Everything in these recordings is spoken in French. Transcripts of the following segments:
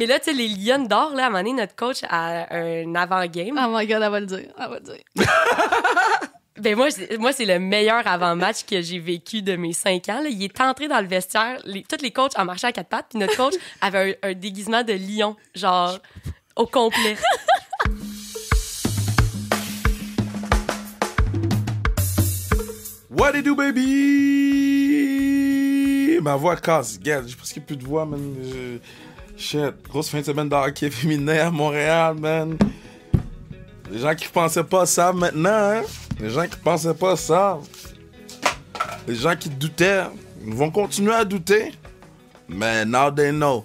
Mais là, tu sais, les lions d'or, là, à un notre coach à un avant-game. Oh my God, elle va le dire. Elle va le dire. Ben moi, moi c'est le meilleur avant-match que j'ai vécu de mes cinq ans. Il est entré dans le vestiaire, les, tous les coachs en marché à quatre pattes, puis notre coach avait un, déguisement de lion, genre au complet. What it do, baby? Ma voix casse. je pense qu'il n'y a plus de voix, même. Shit, grosse fin de semaine d'hockey féminin à Montréal, man. Les gens qui pensaient pas ça maintenant, hein. Les gens qui pensaient pas ça. Les gens qui doutaient, ils vont continuer à douter. Mais now they know.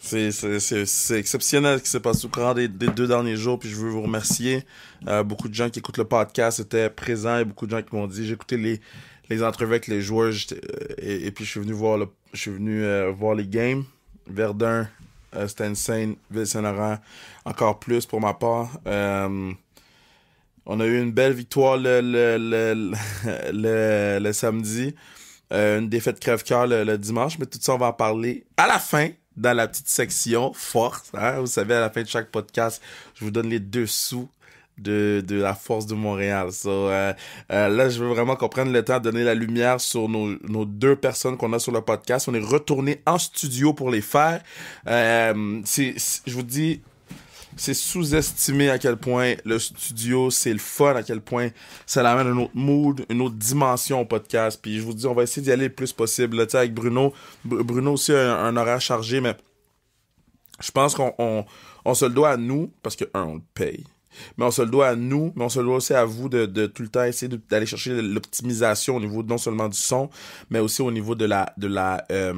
C'est exceptionnel ce qui s'est passé au courant des, deux derniers jours, puis je veux vous remercier. Euh, beaucoup de gens qui écoutent le podcast étaient présents et beaucoup de gens qui m'ont dit j'ai écouté les, les entrevues avec les joueurs euh, et, et, puis je suis venu voir le je suis venu euh, voir les games. Verdun, euh, st Ville-Saint-Laurent, encore plus pour ma part. Euh, on a eu une belle victoire le, samedi. une défaite crève-cœur le, dimanche. Mais tout ça, on va en parler à la fin, dans la petite section force. Hein. Vous savez, à la fin de chaque podcast, je vous donne les deux sous de, de la force de Montréal. Euh, euh, là, je veux vraiment qu'on prenne le temps de donner la lumière sur nos, nos deux personnes qu'on a sur le podcast. On est retourné en studio pour les faire. Euh, je vous dis, c'est sous-estimé à quel point le studio, c'est le fun, à quel point ça l'amène un autre mood, une autre dimension au podcast. Puis je vous dis, on va essayer d'y aller le plus possible. avec Bruno, Bruno aussi a un, horaire chargé, mais je pense qu'on on, se le doit à nous parce que, un, on le paye mais on se le doit à nous, mais on se le doit aussi à vous de, de tout le temps essayer d'aller chercher l'optimisation au niveau non seulement du son, mais aussi au niveau de la, de la, euh,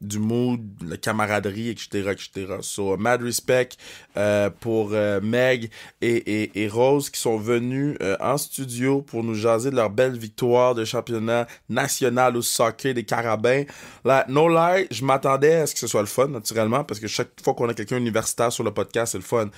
du mood, la camaraderie, etc., etc. So, mad respect euh, pour euh, Meg et, et, Rose qui sont venus en studio pour nous jaser de leur belle victoire de championnat national au soccer des Carabins. Là, no lie, je m'attendais à ce que ce soit le fun, naturellement, parce que chaque fois qu'on a quelqu'un universitaire sur le podcast, c'est le fun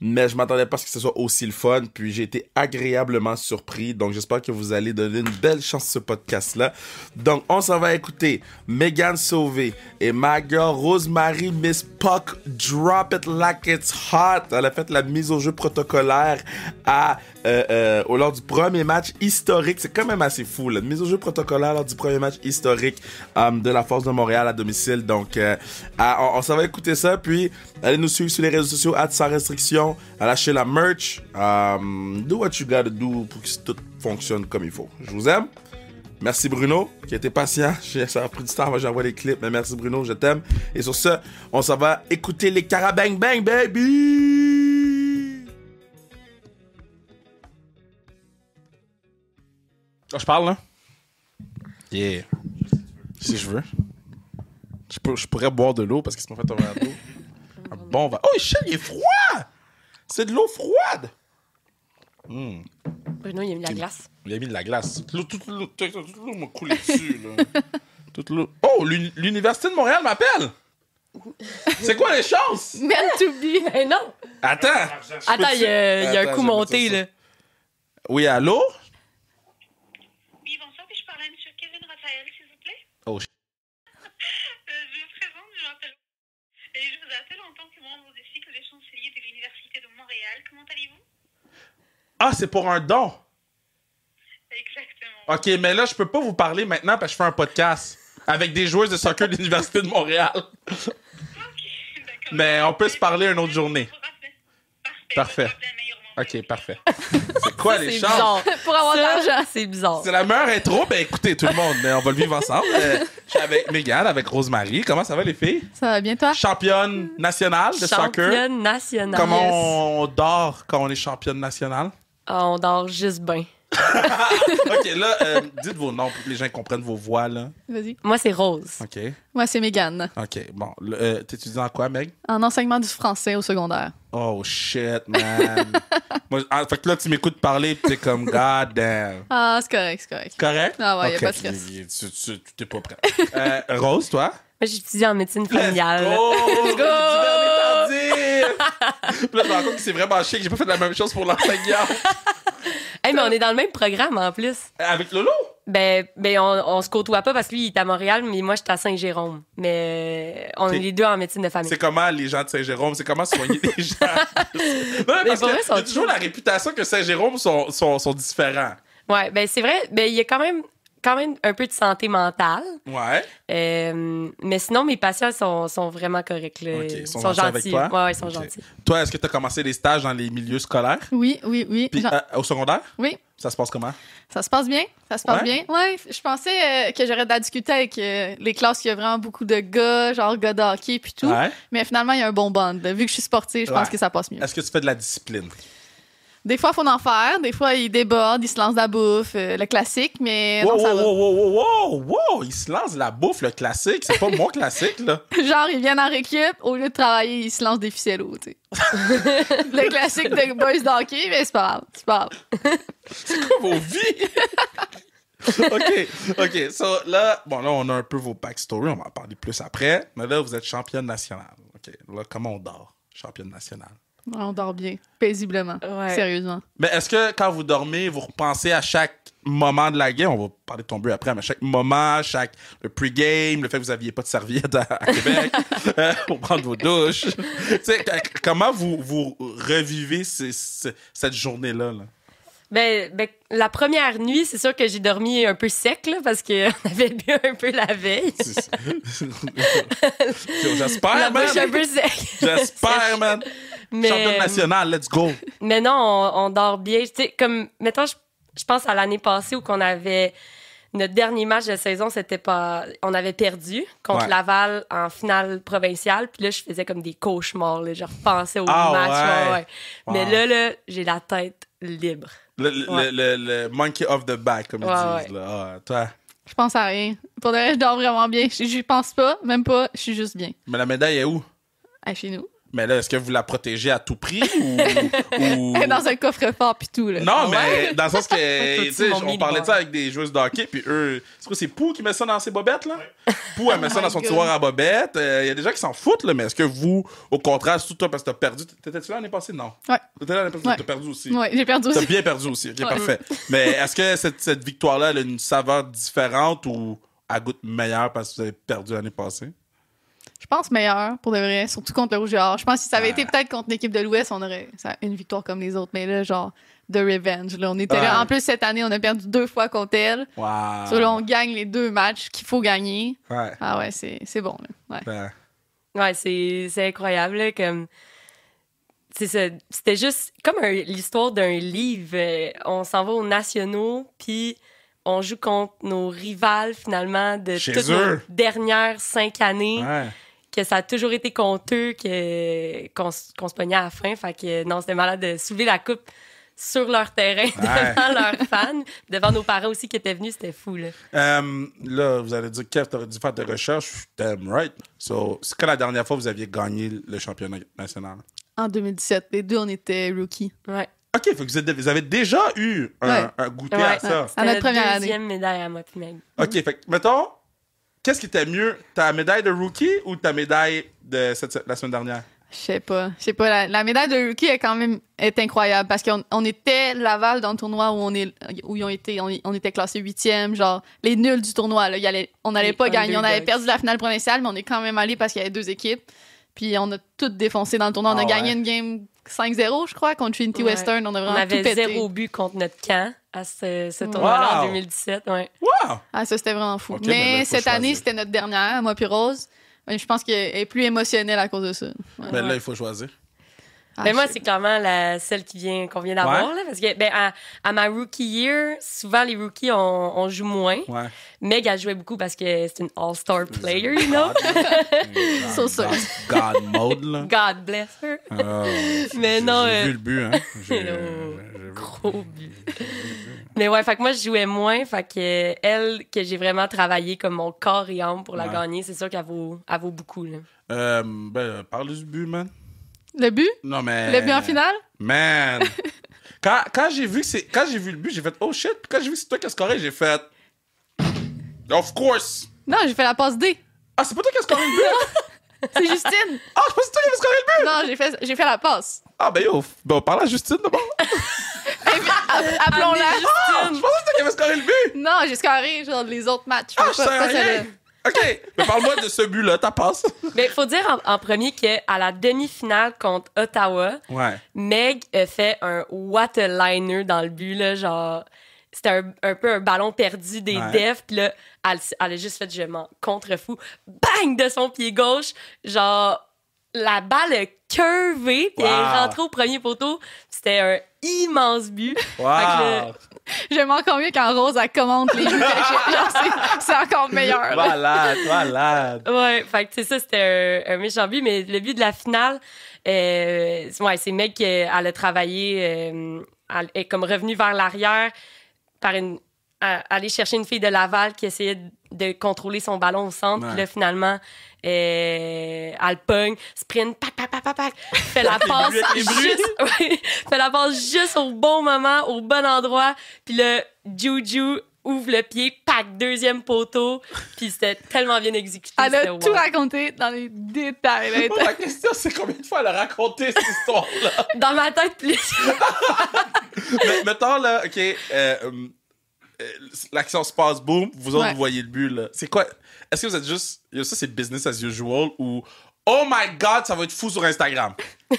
mais je m'attendais pas à ce que ce soit aussi le fun, puis j'ai été agréablement surpris, donc j'espère que vous allez donner une belle chance à ce podcast-là. Donc, on s'en va écouter Megan Sauvé et ma girl Rosemary Miss Puck Drop It Like It's Hot. Elle a fait la mise au jeu protocolaire à, euh, euh, au lors du premier match historique. C'est quand même assez fou, la mise au jeu protocolaire lors du premier match historique um, de la Force de Montréal à domicile. Donc, euh, on, s'en va écouter ça, puis allez nous suivre sur les réseaux sociaux, à sans restriction à lâcher la merch. Um, do what you gotta do pour que tout fonctionne comme il faut. Je vous aime. Merci Bruno qui était patient. Ça a pris du temps, j'envoie les clips. Mais merci Bruno, je t'aime. Et sur ce, on s'en va écouter les Carabang Bang Baby. Ah, je parle là? Yeah. Si je veux. Je, pourrais boire de l'eau parce que se qu'on fait un verre d'eau. Un bon verre. Oh, Michel, il est froid! C'est de l'eau froide. Mm. Bruno, il a mis de la glace. Il a mis de la glace. Toute l'eau m'a coulé dessus. oh, l'Université de Montréal m'appelle. C'est quoi les chances? Man to be. non. Attends. Attends, il y a, y a un coup monté. Là. Oui, allô? Ah, c'est pour un don. Exactement. OK, mais là, je peux pas vous parler maintenant parce que je fais un podcast avec des joueuses de soccer de l'Université de Montréal. OK, Mais on peut se parler une autre journée. Parfait. OK, parfait. C'est quoi les c'est bizarre. Pour avoir de l'argent, c'est bizarre. C'est la meilleure intro. Ben écoutez, tout le monde, mais on va le vivre ensemble. Euh, je suis avec Mégane, avec Rosemary. Comment ça va, les filles? Ça va bien, toi? Championne nationale de soccer. Championne nationale. Comment on dort quand on est championne nationale? Ah, on dort juste bien. OK, là, euh, dites vos noms pour que les gens comprennent vos voix, là. Vas-y. Moi, c'est Rose. OK. Moi, c'est Megan. OK, bon. Euh, t'étudies en quoi, Meg? En enseignement du français au secondaire. Oh, shit, man. Moi, en ah, fait que là, tu m'écoutes parler tu t'es comme, God damn. Ah, c'est correct, c'est correct. Correct? Ah ouais, okay. a pas de stress. Tu t'es pas prêt. Euh, Rose, toi? Moi, j'étudie en médecine familiale. Oh, Let's go! Let's go! Puis là, je me rends compte que c'est vraiment chic. J'ai pas fait la même chose pour l'enseignant. hey, mais on est dans le même programme en plus. Avec Lolo? Ben, ben on, se côtoie pas parce que lui, il est à Montréal, mais moi, je suis à Saint-Jérôme. Mais euh, on est les deux en médecine de famille. C'est comment les gens de Saint-Jérôme? C'est comment soigner les gens? non, mais parce y a toujours la réputation que Saint-Jérôme sont, sont, sont différents. Ouais, ben c'est vrai. Ben, il y a quand même quand même un peu de santé mentale. Ouais. Euh, mais sinon, mes patients sont, vraiment corrects. Ils sont, gentils. toi? Ouais, ils sont gentils. Toi, est-ce que tu as commencé les stages dans les milieux scolaires? Oui, oui, oui. Puis, euh, au secondaire? Oui. Ça se passe comment? Ça se passe bien. Ça se passe bien. Ouais, je pensais euh, que j'aurais de discuter avec les classes qui y a vraiment beaucoup de gars, genre gars de hockey tout. Mais finalement, il y a un bon bond. Vu que je suis sportive, je pense que ça passe mieux. Est-ce que tu fais de la discipline? Des fois, il faut en faire. Des fois, ils débordent, ils se lancent la bouffe, euh, le classique, mais. Wow, non, ça wow, va. wow, wow, wow, wow, Ils se lancent la bouffe, le classique. C'est pas mon classique, là. Genre, ils viennent en récup, au lieu de travailler, ils se lancent des ficelles tu sais. le classique de boys Donkey, mais c'est pas grave. C'est pas grave. c'est quoi vos vies? OK, OK. So, là, bon, là, on a un peu vos backstories, on va en parler plus après. Mais là, vous êtes championne nationale. OK. Là, comment on dort, championne nationale? On dort bien, paisiblement, sérieusement. Mais est-ce que quand vous dormez, vous repensez à chaque moment de la guerre? on va parler de ton après, mais chaque moment, chaque le pre-game, le fait que vous n'aviez pas de serviette à, Québec euh, pour prendre vos douches. comment vous, vous revivez cette journée-là? là ben, ben, la première nuit, c'est sûr que j'ai dormi un peu sec, là, parce qu'on avait bu un peu la veille. J'espère, man! J'espère, man! Mais... Champion euh, national, let's go! Mais non, on, dort bien. sais, comme, mettons, je, pense à l'année passée où qu'on avait... Notre dernier match de saison, c'était pas... On avait perdu contre Laval en finale provinciale. Puis là, je faisais comme des cauchemars. Là. Je repensais au ah match. Mais là, là j'ai la tête libre. Le, monkey off the back, comme ils disent. Là. Ah, toi. Je pense à rien. Pour de vrai je dors vraiment bien. Je, je pense pas, même pas. Je suis juste bien. Mais la médaille est où? À chez nous. Mais là, est-ce que vous la protégez à tout prix ou. dans un coffre-fort puis tout, là. Non, mais dans le sens que. on parlait de ça avec des joueuses de hockey, puis eux. est-ce que c'est Pou qui met ça dans ses bobettes, là? Pou, elle met ça oh dans son tiroir à bobettes. Il euh, y a des gens qui s'en foutent, là, mais est-ce que vous, au contraire, surtout toi, parce que t'as perdu. T'étais-tu là l'année passée? Non. Ouais. T'étais là l'année passée, ouais. t'as perdu aussi. Ouais, j'ai perdu aussi. T'as bien perdu aussi, ok, parfait. mais est-ce que cette, cette victoire-là, elle a une saveur différente ou elle goûte meilleure parce que vous avez perdu l'année passée? Je pense, meilleur pour de vrai, surtout contre le Rouge Je pense que si ça avait été peut-être contre l'équipe de l'Ouest, on aurait une victoire comme les autres. Mais là, genre, de revenge. Là, on était En plus, cette année, on a perdu deux fois contre elle. Wow. on gagne les deux matchs qu'il faut gagner. Ouais. Ah ouais, c'est bon. Ouais, c'est incroyable. comme... C'était juste comme l'histoire d'un livre. Euh, on s'en va aux nationaux, puis on joue contre nos rivales, finalement, de toutes dernières cinq années que ça a toujours été conteux qu'on, se pognait à la fin. Fait que non, c'était malade de soulever la coupe sur leur terrain, devant leurs fans, devant nos parents aussi qui étaient venus, c'était fou. Là. Euh, là, vous allez dire, Kev, t'aurais dû faire tes recherches. Damn right. So, c'est quand la dernière fois vous aviez gagné le championnat national? En 2017. Les deux, on était rookies. Ouais. OK, fait vous, avez déjà eu un, goûter à ça. À notre première deuxième médaille à moi, OK, fait que, mettons, Qu'est-ce qui était mieux, ta médaille de rookie ou ta médaille de la semaine dernière? Je sais pas. Je sais pas. La, médaille de rookie est quand même est incroyable parce qu'on était Laval dans le tournoi où on est où ils ont été on, était classé huitième, genre les nuls du tournoi. on n'allait pas gagner. On avait perdu la finale provinciale, mais on est quand même allé parce qu'il y avait deux équipes. Puis on a tout défoncé dans le tournoi. On a ah gagné une game 5-0, je crois, contre Trinity Western. On a vraiment on avait tout zéro but contre notre camp à ce, tournoi en 2017. Ouais. Wow! Ah, ça, c'était vraiment fou. mais ben, ben, cette année, c'était notre dernière, moi puis Rose. Je pense qu'elle est plus émotionnelle à cause de ça. Mais ben là, il faut choisir mais ah, ben, moi, c'est clairement la, celle qui vient, qu'on vient d'avoir. Parce que ben, à, ma rookie year, souvent les rookies, on, joue moins. Ouais. Meg, elle jouait beaucoup parce que c'est une all-star player, you know? so, so God, God, mode, God bless her. Ah, mais non. J'ai euh, le but, hein. Oh, euh, gros but. Mais ouais, fait que moi, je jouais moins. Fait que elle, que j'ai vraiment travaillé comme mon corps et âme pour la gagner, c'est sûr qu'elle vaut, vaut beaucoup. Là. Euh, ben, parle du but, man. Le but? Non, mais. Le but en finale? Man! quand, quand j'ai vu, vu le but, j'ai fait oh shit. Puis quand j'ai vu c'est toi qui as scoré, j'ai fait. Of course! Non, j'ai fait la passe D. Ah, c'est pas toi qui as scoré le but? c'est Justine! Ah, je pensais que c'est toi qui as scoré le but! Non, j'ai fait, fait la passe. Ah, ben yo, ben, parle à Justine d'abord. Appelons-la. Ah, je pensais que toi qui avais scoré le but. Non, j'ai scoré genre les autres matchs. Ah, je pas, Ça, OK, mais parle-moi de ce but-là, ta passe. Mais ben, il faut dire en, premier premier qu'à la demi-finale contre Ottawa, ouais. Meg fait un waterliner dans le but, là, genre. C'était un, peu un ballon perdu des devs, là, elle, elle, a juste fait, je m'en fou bang de son pied gauche, genre la balle a curvé, et est rentrée au premier poteau. C'était un immense but. Je J'aime encore mieux quand Rose, a commandé les buts. c'est encore meilleur. Malade, malade. Ouais, fait que ça, c'était un, méchant but. Mais le but de la finale, euh, ouais, c'est mec qui euh, a travaillé, euh, est comme revenu vers l'arrière par une aller chercher une fille de Laval qui essayait de contrôler son ballon au centre. Puis là, finalement, euh, elle sprint, pac, pac, pac, pac, pac, fait la passe juste, fait la passe juste au bon moment, au bon endroit, puis le Juju ouvre le pied, pack, deuxième poteau. Puis c'était tellement bien exécuté. Elle a tout raconté dans les détails. ma question, c'est combien de fois elle a raconté cette histoire-là? dans ma tête, plus. Mais, mettons, là, OK, euh, euh, l'action se passe, boum, vous autres, vous voyez le but, là. C'est quoi... Est-ce que vous êtes juste. ça, c'est business as usual ou. Oh my god, ça va être fou sur Instagram.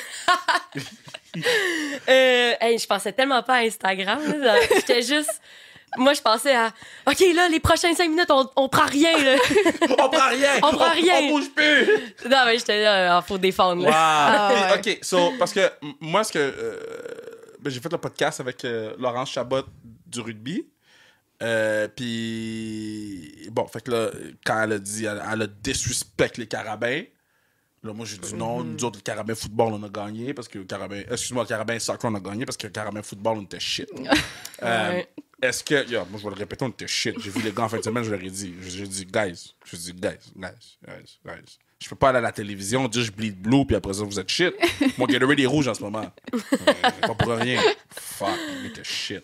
Euh, je pensais tellement pas à Instagram. J'étais juste. Moi, je pensais à OK, là, les prochaines cinq minutes, on, on prend rien. on prend rien. on prend rien. On, bouge plus. Non, mais j'étais là, il faut défendre. Ah, OK, so, parce que moi, ce que. Euh, ben, j'ai fait le podcast avec euh, Laurence Chabot du rugby. Euh, puis bon, fait que là, quand elle a dit, elle, a disrespect les carabins. Là, moi, j'ai dit non, mm-hmm. nous autres, le carabin football, on a gagné parce que le carabin, excuse-moi, le carabin soccer, on a gagné parce que le carabin football, on était shit. Euh, est-ce que, yo, moi, je vais le répéter, on était shit. J'ai vu les gars en fin de semaine, je leur ai dit, j'ai dit, guys, je dis, guys, guys, guys, guys. Je peux pas aller à la télévision, dire je bleed blue, puis après ça, vous êtes shit. Moi, Red est rouge en ce moment. euh, pas pour rien. Fuck, on était shit.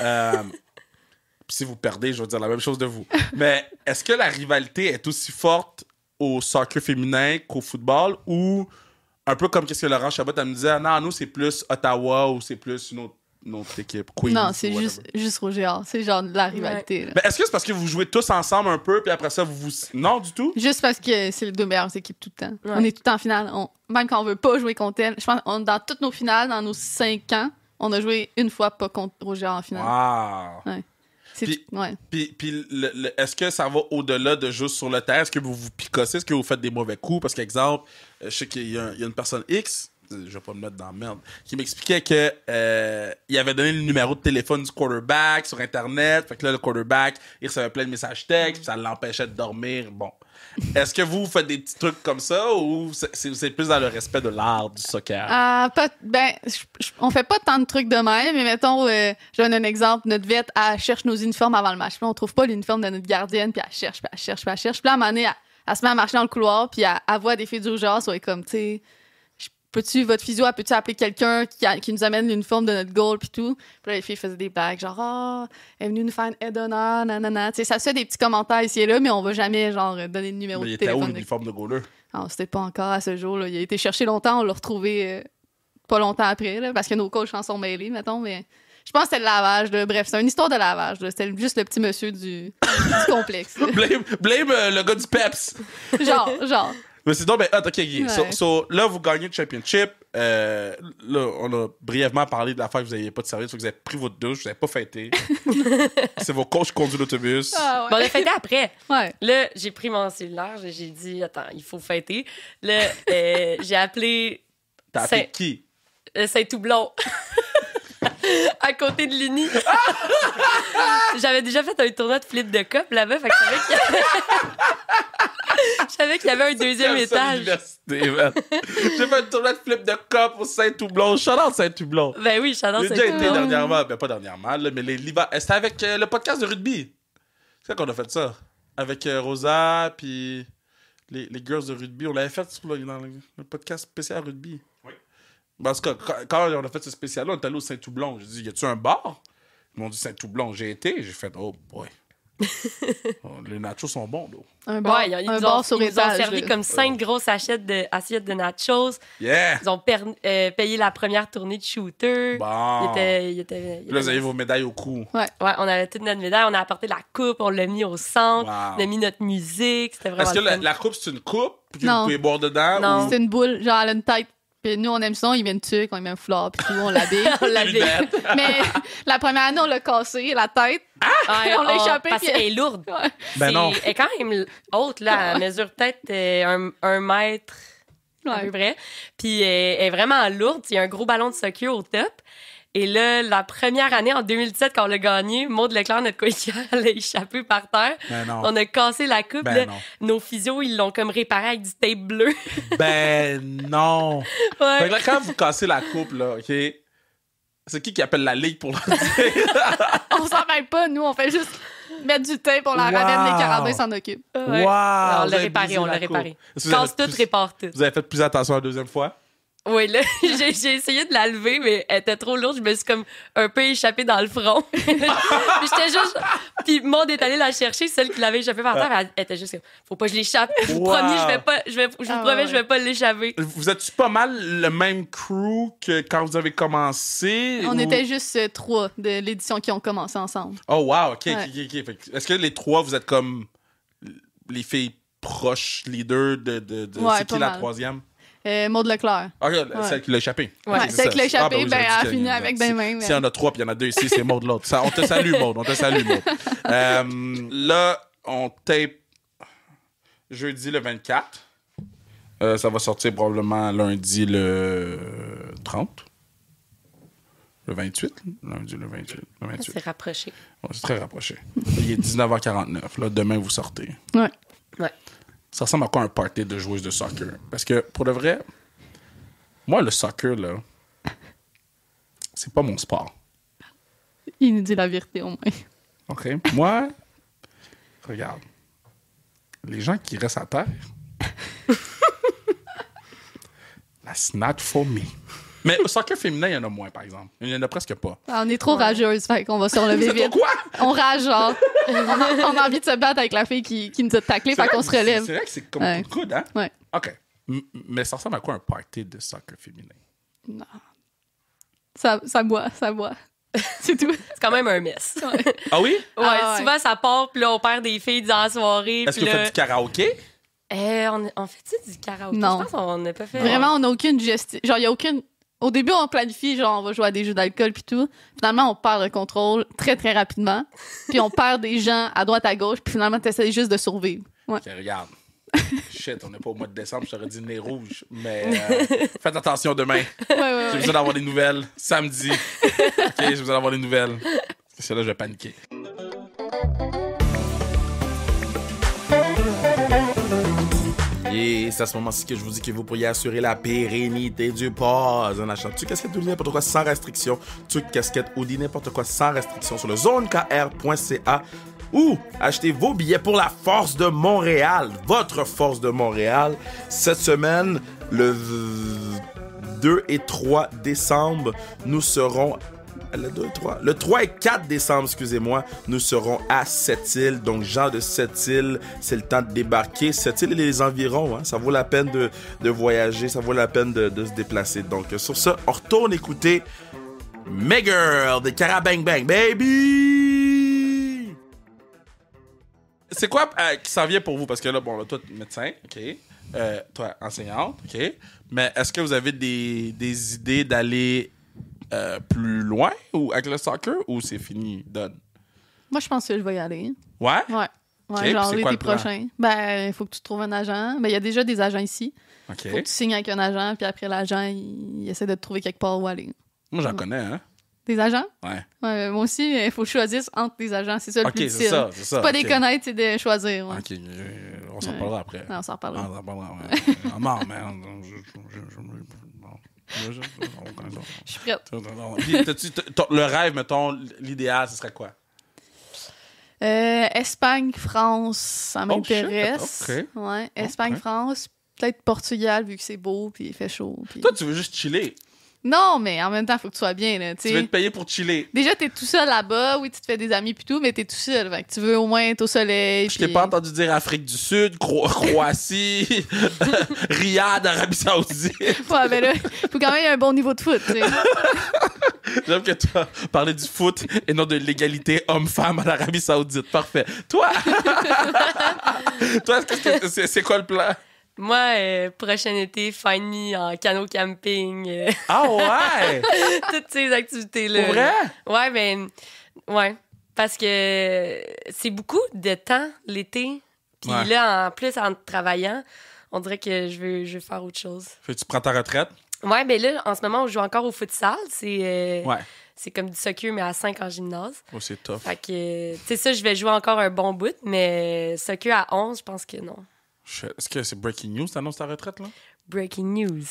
Euh, si vous perdez, je vais dire la même chose de vous. Mais est-ce que la rivalité est aussi forte au soccer féminin qu'au football ou un peu comme qu'est-ce que Laurent Chabot me disait, non, nous c'est plus Ottawa ou c'est plus une autre, équipe, Non, c'est juste, juste Roger C'est genre la rivalité. Mais est-ce que c'est parce que vous jouez tous ensemble un peu puis après ça vous vous. Non, du tout? Juste parce que c'est les deux meilleures équipes tout le temps. On est tout le temps en finale. On... Même quand on veut pas jouer contre elle. Je pense dans toutes nos finales, dans nos cinq ans, on a joué une fois pas contre Roger en finale. Wow! Puis, est-ce que ça va au-delà de juste sur le terrain? Est-ce que vous vous picossez? Est-ce que vous faites des mauvais coups? Parce qu'exemple, euh, je sais qu'il y, a une personne X, euh, je vais pas me mettre dans la merde, qui m'expliquait que euh, il avait donné le numéro de téléphone du quarterback sur Internet. Fait que là, le quarterback, il recevait plein de messages textes, ça l'empêchait de dormir. Bon. Est-ce que vous faites des petits trucs comme ça ou c'est plus dans le respect de l'art du soccer? Ah pas, ben, on fait pas tant de trucs de même, mais mettons, euh, je donne un exemple. Notre vette, elle cherche nos uniformes avant le match. on trouve pas l'uniforme de notre gardienne, puis elle cherche, puis elle cherche, puis elle cherche. Puis là, à un moment donné, se met à marcher dans le couloir, puis elle, avoir voit des filles du genre soit comme, tu sais tu votre physio, peux-tu appeler quelqu'un qui, nous amène l'uniforme de notre goal, puis tout. Puis là, les filles faisaient des blagues, genre, ah, elle est venue nous faire une aide d'honneur, nanana. Tu ça se fait des petits commentaires ici et là, mais on va jamais, genre, donner le numéro de téléphone. Il était où, l'uniforme de goaler? Non, ah, c'était pas encore à ce jour, là. Il a été cherché longtemps, on l'a retrouvé euh, pas longtemps après, parce que nos coachs en sont mêlés, mettons, mais je pense que c'était le lavage. Bref, c'est une histoire de lavage. C'était juste le petit monsieur du, complexe. blame, euh, le gars du PEPS. genre, genre. Mais c'est donc, ben, ah, ok, Guy, So, là, vous gagnez le championship. Euh, là, on a brièvement parlé de l'affaire que vous n'aviez pas de service, vous avez pris votre douche, vous n'avez pas fêté. c'est vos coachs qui conduisent l'autobus. Ah, bon, on a fêté après. Ouais. Là, j'ai pris mon cellulaire, j'ai dit, attends, il faut fêter. Là, euh, j'ai appelé. T'as appelé qui? Euh, Saint-Toublon. à côté de Lini. J'avais déjà fait un tournoi de flip de cop là-bas, fait que c'est vrai qu'il avait. je savais qu'il y avait un deuxième étage. J'ai fait un tournoi de flip de cop au Saint-Toublon. allé Saint-Toublon. Ben oui, allé Saint-Toublon. J'ai déjà été dernièrement, ben pas dernièrement, mais les euh, C'était avec euh, le podcast de rugby. C'est ça qu'on a fait ça. Avec euh, Rosa, puis les, les, girls de rugby. On l'avait fait sur le, dans le, podcast spécial rugby. Oui. Ben, en quand, quand, on a fait ce spécial-là, on est allé au Saint-Toublon. J'ai dit, y a-tu un bar? Ils m'ont dit Saint-Toublon. J'ai été. J'ai fait, oh boy. Euh, les nachos sont bons, d'eau. Un bon, ils, un ont, servi comme cinq grosses assiettes de, assiettes de nachos. Yeah! Ils ont euh, payé la première tournée de shooter. Bon! Ils là, vous avez vos médailles au cou. Ouais. ouais, on avait toutes notre médaille. On a apporté la coupe, on l'a mis au centre, on a mis notre musique. C'était vraiment Est-ce que la, coupe, c'est une coupe que vous pouvez boire dedans? Non, ou... c'est une boule. Genre, elle a une tête nous, on aime ça, il vient met une tuque, on met un foulard, puis tout, on l'habille. on l'habille. Mais la première année, on l'a cassé, la tête. Ah! on l'a ah! échappé. Parce qu'elle est lourde. Ben non. Elle est quand même haute, là. Elle mesure peut-être euh, un, mètre, à peu près. Puis euh, elle est vraiment lourde. Il y a un gros ballon de soccer au top. Et là, la première année, en 2017, quand on l'a gagné, Maud Leclerc, notre coéquipière, l'a échappé par terre. Ben non. On a cassé la coupe. Ben nos physios, ils l'ont comme réparé avec du tape bleu. ben non. quand vous cassez la coupe, là, OK? C'est qui qui appelle la ligue pour le dire? on s'en mêle pas, nous. On fait juste mettre du tape, on la wow. ramène, les carabins s'en occupent. Wow, on l'a réparé, on l'a réparé. Casse tout, répare tout. Vous avez fait plus attention la deuxième fois? Oui, là, j'ai, essayé de la lever, mais elle était trop lourde. Je me suis comme un peu échappée dans le front. puis j'étais juste. Puis est la chercher, celle qui l'avait échappée par terre. Ah. Elle, était juste Faut pas que je l'échappe. Je vous promets, je vais pas. Je, vais, vous ah, pas l'échapper. Vous êtes pas mal le même crew que quand vous avez commencé On était juste euh, trois de l'édition qui ont commencé ensemble. Oh, wow, OK. Est-ce que les trois, vous êtes comme les filles proches, leaders de. de, C'est qui la troisième euh, Maud Leclerc. Ah, celle qui l'a échappé. Ouais, celle qui l'a échappé, ah, ben ben, elle a fini avec des ben mains. S'il y en a trois, puis il y en a deux ici, c'est Maud l'autre. on te salue, Maud. On te salue, Maud. euh, là, on tape jeudi le 24. Euh, ça va sortir probablement lundi le 30. Le 28, lundi le 28. C'est rapproché. c'est très rapproché. il est 19h49. Là, demain, vous sortez. Oui, Ouais ça ressemble à un party de joueuses de soccer? Parce que pour de vrai, moi, le soccer, là, c'est pas mon sport. Il nous dit la vérité au moins. OK. Moi, regarde, les gens qui restent à terre, that's not for me. Mais le soccer féminin, il y en a moins, par exemple. Il y en a presque pas. Ah, on est trop rageuses, fait qu'on va se relever vite. On rage, genre on a envie de se battre avec la fille qui, qui nous a taclé, fait qu'on se relève. C'est vrai que c'est comme un coup de coude, hein? Oui. OK. mais ça ressemble à quoi un party de soccer féminin? Non. Ça, ça boit, ça boit. c'est tout. C'est quand même un mess. Ah oui? Ouais, ah souvent, ça part, puis là, on perd des filles dans la soirée. Est-ce que là... du karaoké? Euh, on, fait-tu du karaoké? Non. Je pense qu'on n'a pas fait. Vraiment, on n'a aucune gestion. Genre, il n'y a aucune au début, on planifie, genre, on va jouer à des jeux d'alcool puis tout. Finalement, on perd le contrôle très, très rapidement. Puis on perd des gens à droite, à gauche. Puis finalement, tu essaies juste de survivre. Ouais. regarde. Shit, on n'est pas au mois de décembre, je t'aurais dit nez rouge. Mais euh, faites attention demain. Ouais, ouais, J'ai besoin d'avoir des nouvelles. Samedi. OK, j'ai besoin d'avoir des nouvelles. C'est là je vais paniquer. Et c'est à ce moment-ci que je vous dis que vous pourriez assurer la pérennité du pause en achetant tu casquette ou n'importe quoi sans restriction, tu casquette ou n'importe quoi sans restriction sur le zonekr.ca ou achetez vos billets pour la Force de Montréal, votre Force de Montréal, cette semaine, le 2 et 3 décembre, nous serons le 2, 3. Le 3 et 4 décembre, excusez-moi, nous serons à Sept-Îles. Donc, gens de Sept-Îles, c'est le temps de débarquer. Sept-Îles et les environs, hein. ça vaut la peine de, de, voyager, ça vaut la peine de, de se déplacer. Donc, sur ce, on retourne écouter Girl » de Carabang Bang, baby! C'est quoi euh, qui s'en vient pour vous? Parce que là, bon, tu toi, médecin, OK. Euh, toi, enseignante, OK. Mais est-ce que vous avez des, des idées d'aller euh, plus loin ou avec le soccer ou c'est fini, Don? Moi, je pense que je vais y aller. Ouais? Ouais. ouais genre l'été prochain. Ben, il faut que tu trouves un agent. Ben, il y a déjà des agents ici. OK. Faut que tu signes avec un agent, puis après, l'agent, il... essaie de te trouver quelque part où aller. Moi, j'en connais, hein? Des agents? Ouais. moi aussi, il faut choisir entre des agents. C'est ça le plus difficile. C'est, pas des connaître, c'est de choisir. OK. Euh, on s'en parlera après. on s'en reparlera. On s'en reparlera, ouais. ah, non, Je, je suis prête. Le rêve, mettons, l'idéal, ce serait quoi? Euh, Espagne, France, ça oh, m'intéresse. ouais, Espagne, France, peut-être Portugal, vu que c'est beau puis il fait chaud. Toi, tu veux juste chiller. Non, mais en même temps, faut que tu sois bien. Là, tu veux te payer pour chiller. Déjà, tu es tout seul là-bas. Oui, tu te fais des amis et tout, mais es tout seul. tu veux au moins être au soleil. Je t'ai pas entendu dire Afrique du Sud, Croatie, Riyad, Arabie Saoudite. ouais, ben faut quand même un bon niveau de foot. J'aime que tu as parlé du foot et non de l'égalité homme-femme à l'Arabie Saoudite. Parfait. Toi, toi, c'est quoi le plan? Moi, euh, prochain été, find en canot camping. Ah ouais! Toutes ces activités-là. Pour vrai? Ouais, ben, ouais. Parce que c'est beaucoup de temps l'été. Puis là, en plus, en travaillant, on dirait que je veux, je faire autre chose. tu prends ta retraite? Ouais, mais ben là, en ce moment, on joue encore au futsal. C'est. Euh, c'est comme du soccer, mais à 5 en gymnase. Oh, c'est top. Fait que, tu ça, je vais jouer encore un bon bout, mais soccer à 11, je pense que non. Est-ce que c'est breaking news, t'annonces ta retraite, là? Breaking news.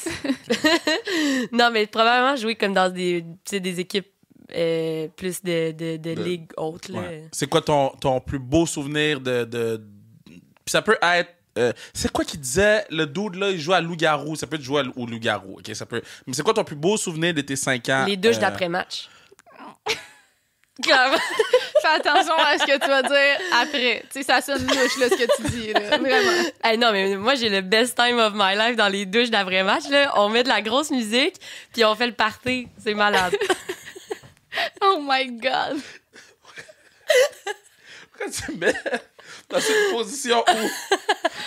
non, mais probablement jouer comme dans des, des équipes euh, plus de, de, de, ligues hautes. C'est quoi ton, ton, plus beau souvenir de. de... Puis ça peut être. Euh, c'est quoi qui disait le dude là, il joue à loup-garou? Ça peut être jouer au loup-garou, ok? Ça peut... Mais c'est quoi ton plus beau souvenir de tes 5 ans? Les douches euh, d'après-match. Comme, fais attention à ce que tu vas dire après. Tu sais, ça sonne louche, là, ce que tu dis, là. Vraiment. Hey, non, mais moi, j'ai le best time of my life dans les douches d'après-match, là. On met de la grosse musique, puis on fait le party. C'est malade. oh my God. Pourquoi tu mets dans cette position où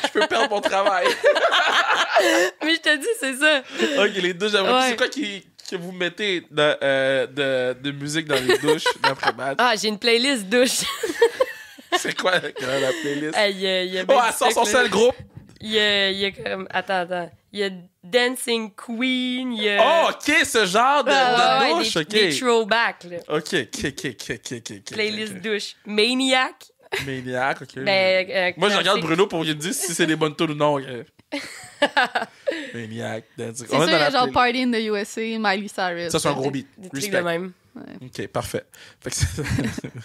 je peux perdre mon travail? mais je te dis, c'est ça. OK, les douches d'après-match. C'est quoi qui que vous mettez euh, de, de, musique dans les douches d'après midi Ah, j'ai une playlist douche. c'est quoi la playlist? Ah, y a, y a oh, elle son seul groupe. Il y a, y a comme. Attends, attends. Il y a Dancing Queen, y a. Oh, ok, ce genre de, ah, douche, des, ok. throwbacks, Ok, ok, ok, ok, playlist douche. Maniac. Maniac, ok. Ben, euh, Moi, je regarde Bruno pour lui dire si c'est des bonnes tunes ou non. C'est sûr, genre Party in the USA, Miley Cyrus. Ça, c'est un gros beat. C'est le même. Ok, parfait. Fait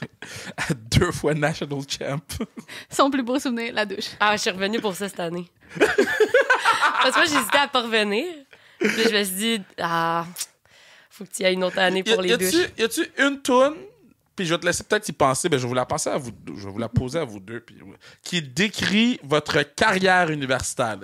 deux fois National Champ. Son plus beau souvenir, la douche. Ah, je suis revenue pour ça cette année. Parce que moi, j'hésitais à pas revenir. Puis je me suis dit, ah, faut que tu ailles une autre année pour les douches. Y a-tu une tonne? Puis je vais te laisser peut-être y penser, mais ben, je vais vous la passer à vous la poser à vous deux, euh, qui décrit votre carrière universitaire.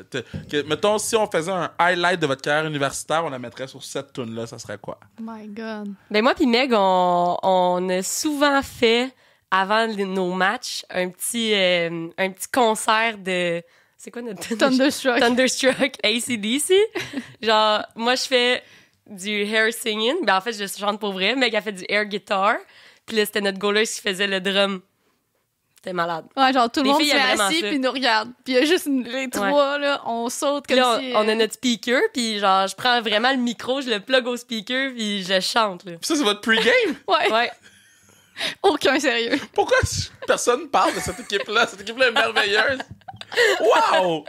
mettons, si on faisait un highlight de votre carrière universitaire, on la mettrait sur cette tune là ça serait quoi? My God. Ben moi puis Meg, on, on, a souvent fait, avant nos matchs, un petit, euh, un petit concert de... C'est quoi notre... Thunderstruck. Thunderstruck, ACDC. Genre, moi, je fais du hair singing. Ben, en fait, je chante pour vrai. Meg a fait du air guitar. Puis là, c'était notre goaler qui faisait le drum. C'était malade. Ouais, genre tout le monde s'est est assis puis nous regarde. Puis il y a juste les trois, là, on saute comme là, on, si... on a euh, notre speaker, puis genre, je prends vraiment le micro, je le plug au speaker, puis je chante, là. Pis ça, c'est votre pre-game? ouais. ouais. Aucun sérieux. Pourquoi personne parle de cette équipe-là? Cette équipe-là est merveilleuse. Waouh.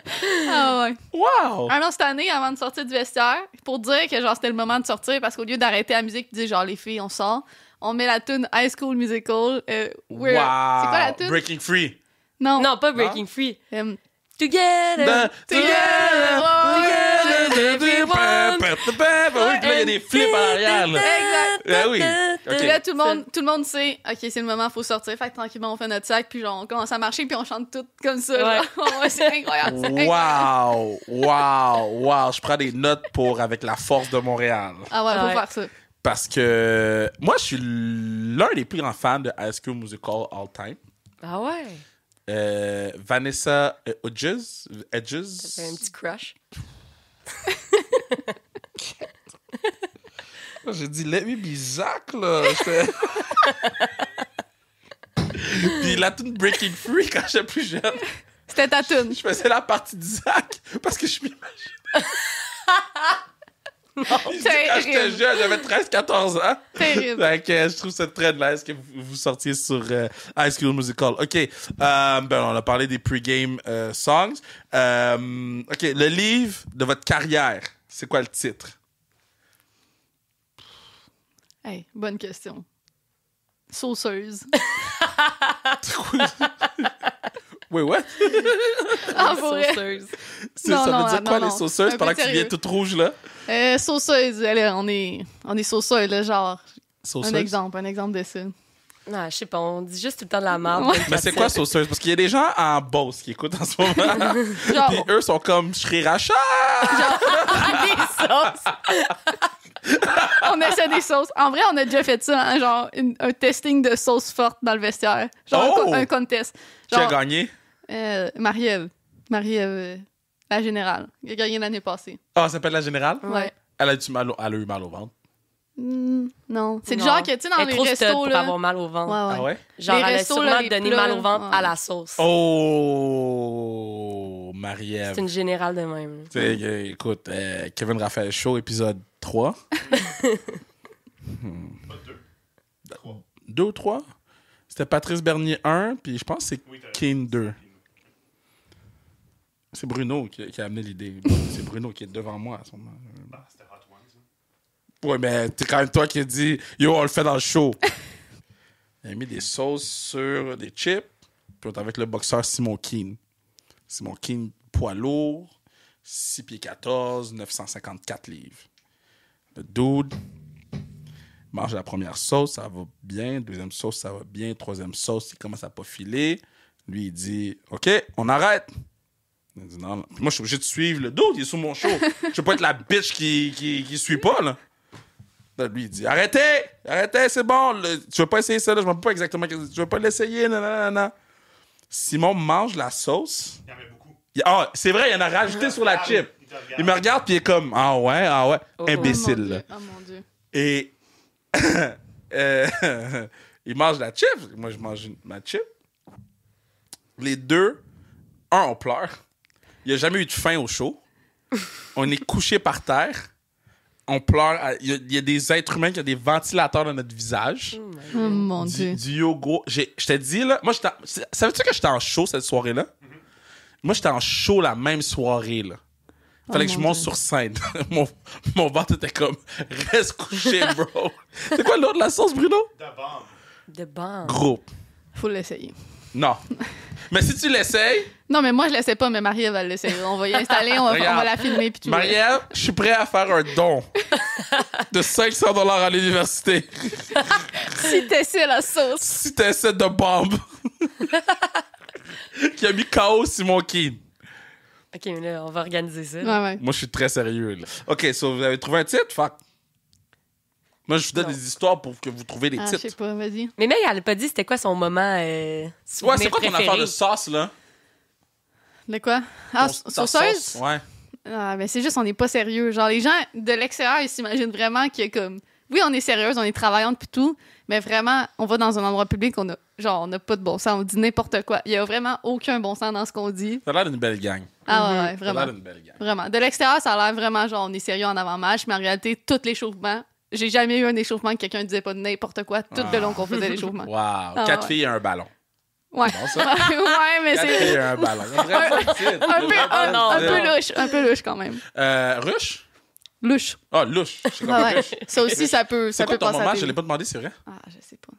Ah ouais. Wow! Alors, ah cette année, avant de sortir du vestiaire, pour dire que genre c'était le moment de sortir, parce qu'au lieu d'arrêter la musique tu dire genre les filles, on sort, on met la tune High School Musical. Euh, wow. C'est quoi la tune? Breaking Free. Non. Non, pas Breaking non? Free. Um, together, ben, together, together, together, Oui, là, il y a des flips en arrière. Exact. Ah oui. Okay. Là, tout le, monde, tout le monde sait, OK, c'est le moment, il faut sortir. Fait que tranquillement, on fait notre sac, puis genre, on commence à marcher, puis on chante tout comme ça. Ouais. c'est incroyable. Wow! Wow! Wow! Je prends des notes pour Avec la force de Montréal. Ah ouais, faut ouais. faire ça. Parce que moi, je suis l'un des plus grands fans de High School Musical all time. Ah ouais? Euh, Vanessa Edges. Euh, Edges. fait un petit crush? J'ai dit, let me be Zach, là. Puis la tune Breaking Free, quand j'étais plus jeune. C'était ta tune. Je faisais la partie de Zach parce que je m'imaginais. Non, j'étais jeune, j'avais 13-14 ans. Terrible. Euh, je trouve ça très nice que vous, sortiez sur euh, High School Musical. OK. Euh, ben, on a parlé des pre-game songs. OK. Le livre de votre carrière, c'est quoi le titre? Hey, bonne question. Sauceuse. Oui, ouais. Ah, Sauceuse. C'est- ça non, veut dire quoi, les sauceuses, pendant que tu viens toute rouge, là? Euh, sauceuse, allez, on est, on est sauceuse, là, genre. Sauceuse? Un exemple, un exemple de ça. Non, ah, je sais pas, on dit juste tout le temps de la merde. Mais c'est quoi sauceuse? Parce qu'il y a des gens en Beauce qui écoutent en ce moment. Genre, eux sont comme Sriracha! on essaie des sauces. En vrai, on a déjà fait ça, hein, genre un testing de sauces fortes dans le vestiaire. Genre un, oh! contest. Tu as gagné. Euh, Marie-Ève. Marie-Ève, euh, la générale. Elle a gagné l'année passée. Ah, ça s'appelle la générale? Ouais. Elle a, mal au... eu mal au ventre? Hmm, non. C'est le genre que, tu sais, dans elle les trop restos. Là... avoir mal au ventre. Ah ouais? Genre, les elle a sûrement donné mal au ventre à la sauce. Oh, Marie-Ève. C'est une générale de même. sais écoute, euh, Kevin Raphaël Show, épisode 3. Pas 2. 3. 2 ou 3? C'était Patrice Bernier 1, puis je pense que c'est Kane 2. C'est Bruno qui, a amené l'idée. C'est Bruno qui est devant moi à ce moment. Bah, c'était Hot One, ça. mais c'est quand même toi qui as dit Yo, on le fait dans le show. Il a mis des sauces sur des chips. Puis on est avec le boxeur Simon Keane. Simon Keane, poids lourd, 6 pieds 14, 954 livres. Le dude mange la première sauce, ça va bien. Deuxième sauce, ça va bien. Troisième sauce, il commence à pas filer. Lui, il dit OK, on arrête non, moi, je suis obligé de suivre le dos, il est sur mon show. Je veux pas être la bitch qui, qui, suit pas, là. Lui, il dit arrêtez, arrêtez, c'est bon, Tu tu veux pas essayer ça, là, je m'en pas exactement, tu veux pas l'essayer, non. Simon mange la sauce. Il y en avait beaucoup. Ah, c'est vrai, il y en a rajouté sur la chip. il, me regarde, puis il est comme ah ouais, ah ouais, oh, imbécile. Oh, oh mon dieu. Et. Euh, il mange la chip, moi je mange ma chip. Les deux, un, on pleure. Il n'y a jamais eu de fin au show. On est couché par terre. On pleure. Il y, a- des êtres humains qui ont des ventilateurs dans notre visage. Oh oh mon dieu. Du, yoga. Je t'ai dit, là, moi, j'étais. Savais-tu que j'étais en show cette soirée-là? Mm-hmm. Moi, j'étais en show la même soirée, là. Oh Fallait que je monte sur scène. mon, mon ventre était comme, reste couché, bro. C'est quoi de la sauce, Bruno? De bombe. De Gros. Groupe. Faut l'essayer. Non. mais si tu l'essayes. Non, mais moi, je l'essaie pas, mais marie va va l'essayer. On va y installer, on va, la filmer. Puis tu marie je suis prêt à faire un don de 500 dollars à l'université. si t'essaies la sauce. Si t'essaies de bombe. Qui a mis KO mon kid. Ok, mais là, on va organiser ça. Moi, je suis très sérieux. Là. Ok, so vous avez trouvé un titre? Fuck. Moi, je vous donne des histoires pour que vous trouviez les ah, titres. Je sais pas, vas-y. Mais elle a pas dit c'était quoi son moment. Euh, ouais, c'est quoi ton affaire de sauce, là? De quoi? Ah, Ouais. Ah, mais ben, c'est juste, on n'est pas sérieux. Genre, les gens de l'extérieur, ils s'imaginent vraiment qu'il y a comme. Oui, on est sérieuse, on est travaillante puis tout, mais vraiment, on va dans un endroit public, on a. Genre, on n'a pas de bon sens, on dit n'importe quoi. Il n'y a vraiment aucun bon sens dans ce qu'on dit. Ça a l'air d'une belle gang. Ah ouais, vraiment. Ça a l'air d'une belle gang. Vraiment. De l'extérieur, ça a l'air vraiment genre, on est sérieux en avant-match, mais en réalité, tout les j'ai jamais eu un échauffement que quelqu'un disait pas de n'importe quoi tout le ah. long qu'on faisait l'échauffement. Wow! Ah, Quatre filles et un ballon. Ouais. Bon, ça. ouais, mais c'est. un ballon. un, un, peu, un, un, peu louche, un peu louche quand même. Euh, ruche? Ah, ah louche. Ça aussi, ça peut, ça peut ton Moment, je ne l'ai pas demandé, c'est vrai? Ah, je sais pas.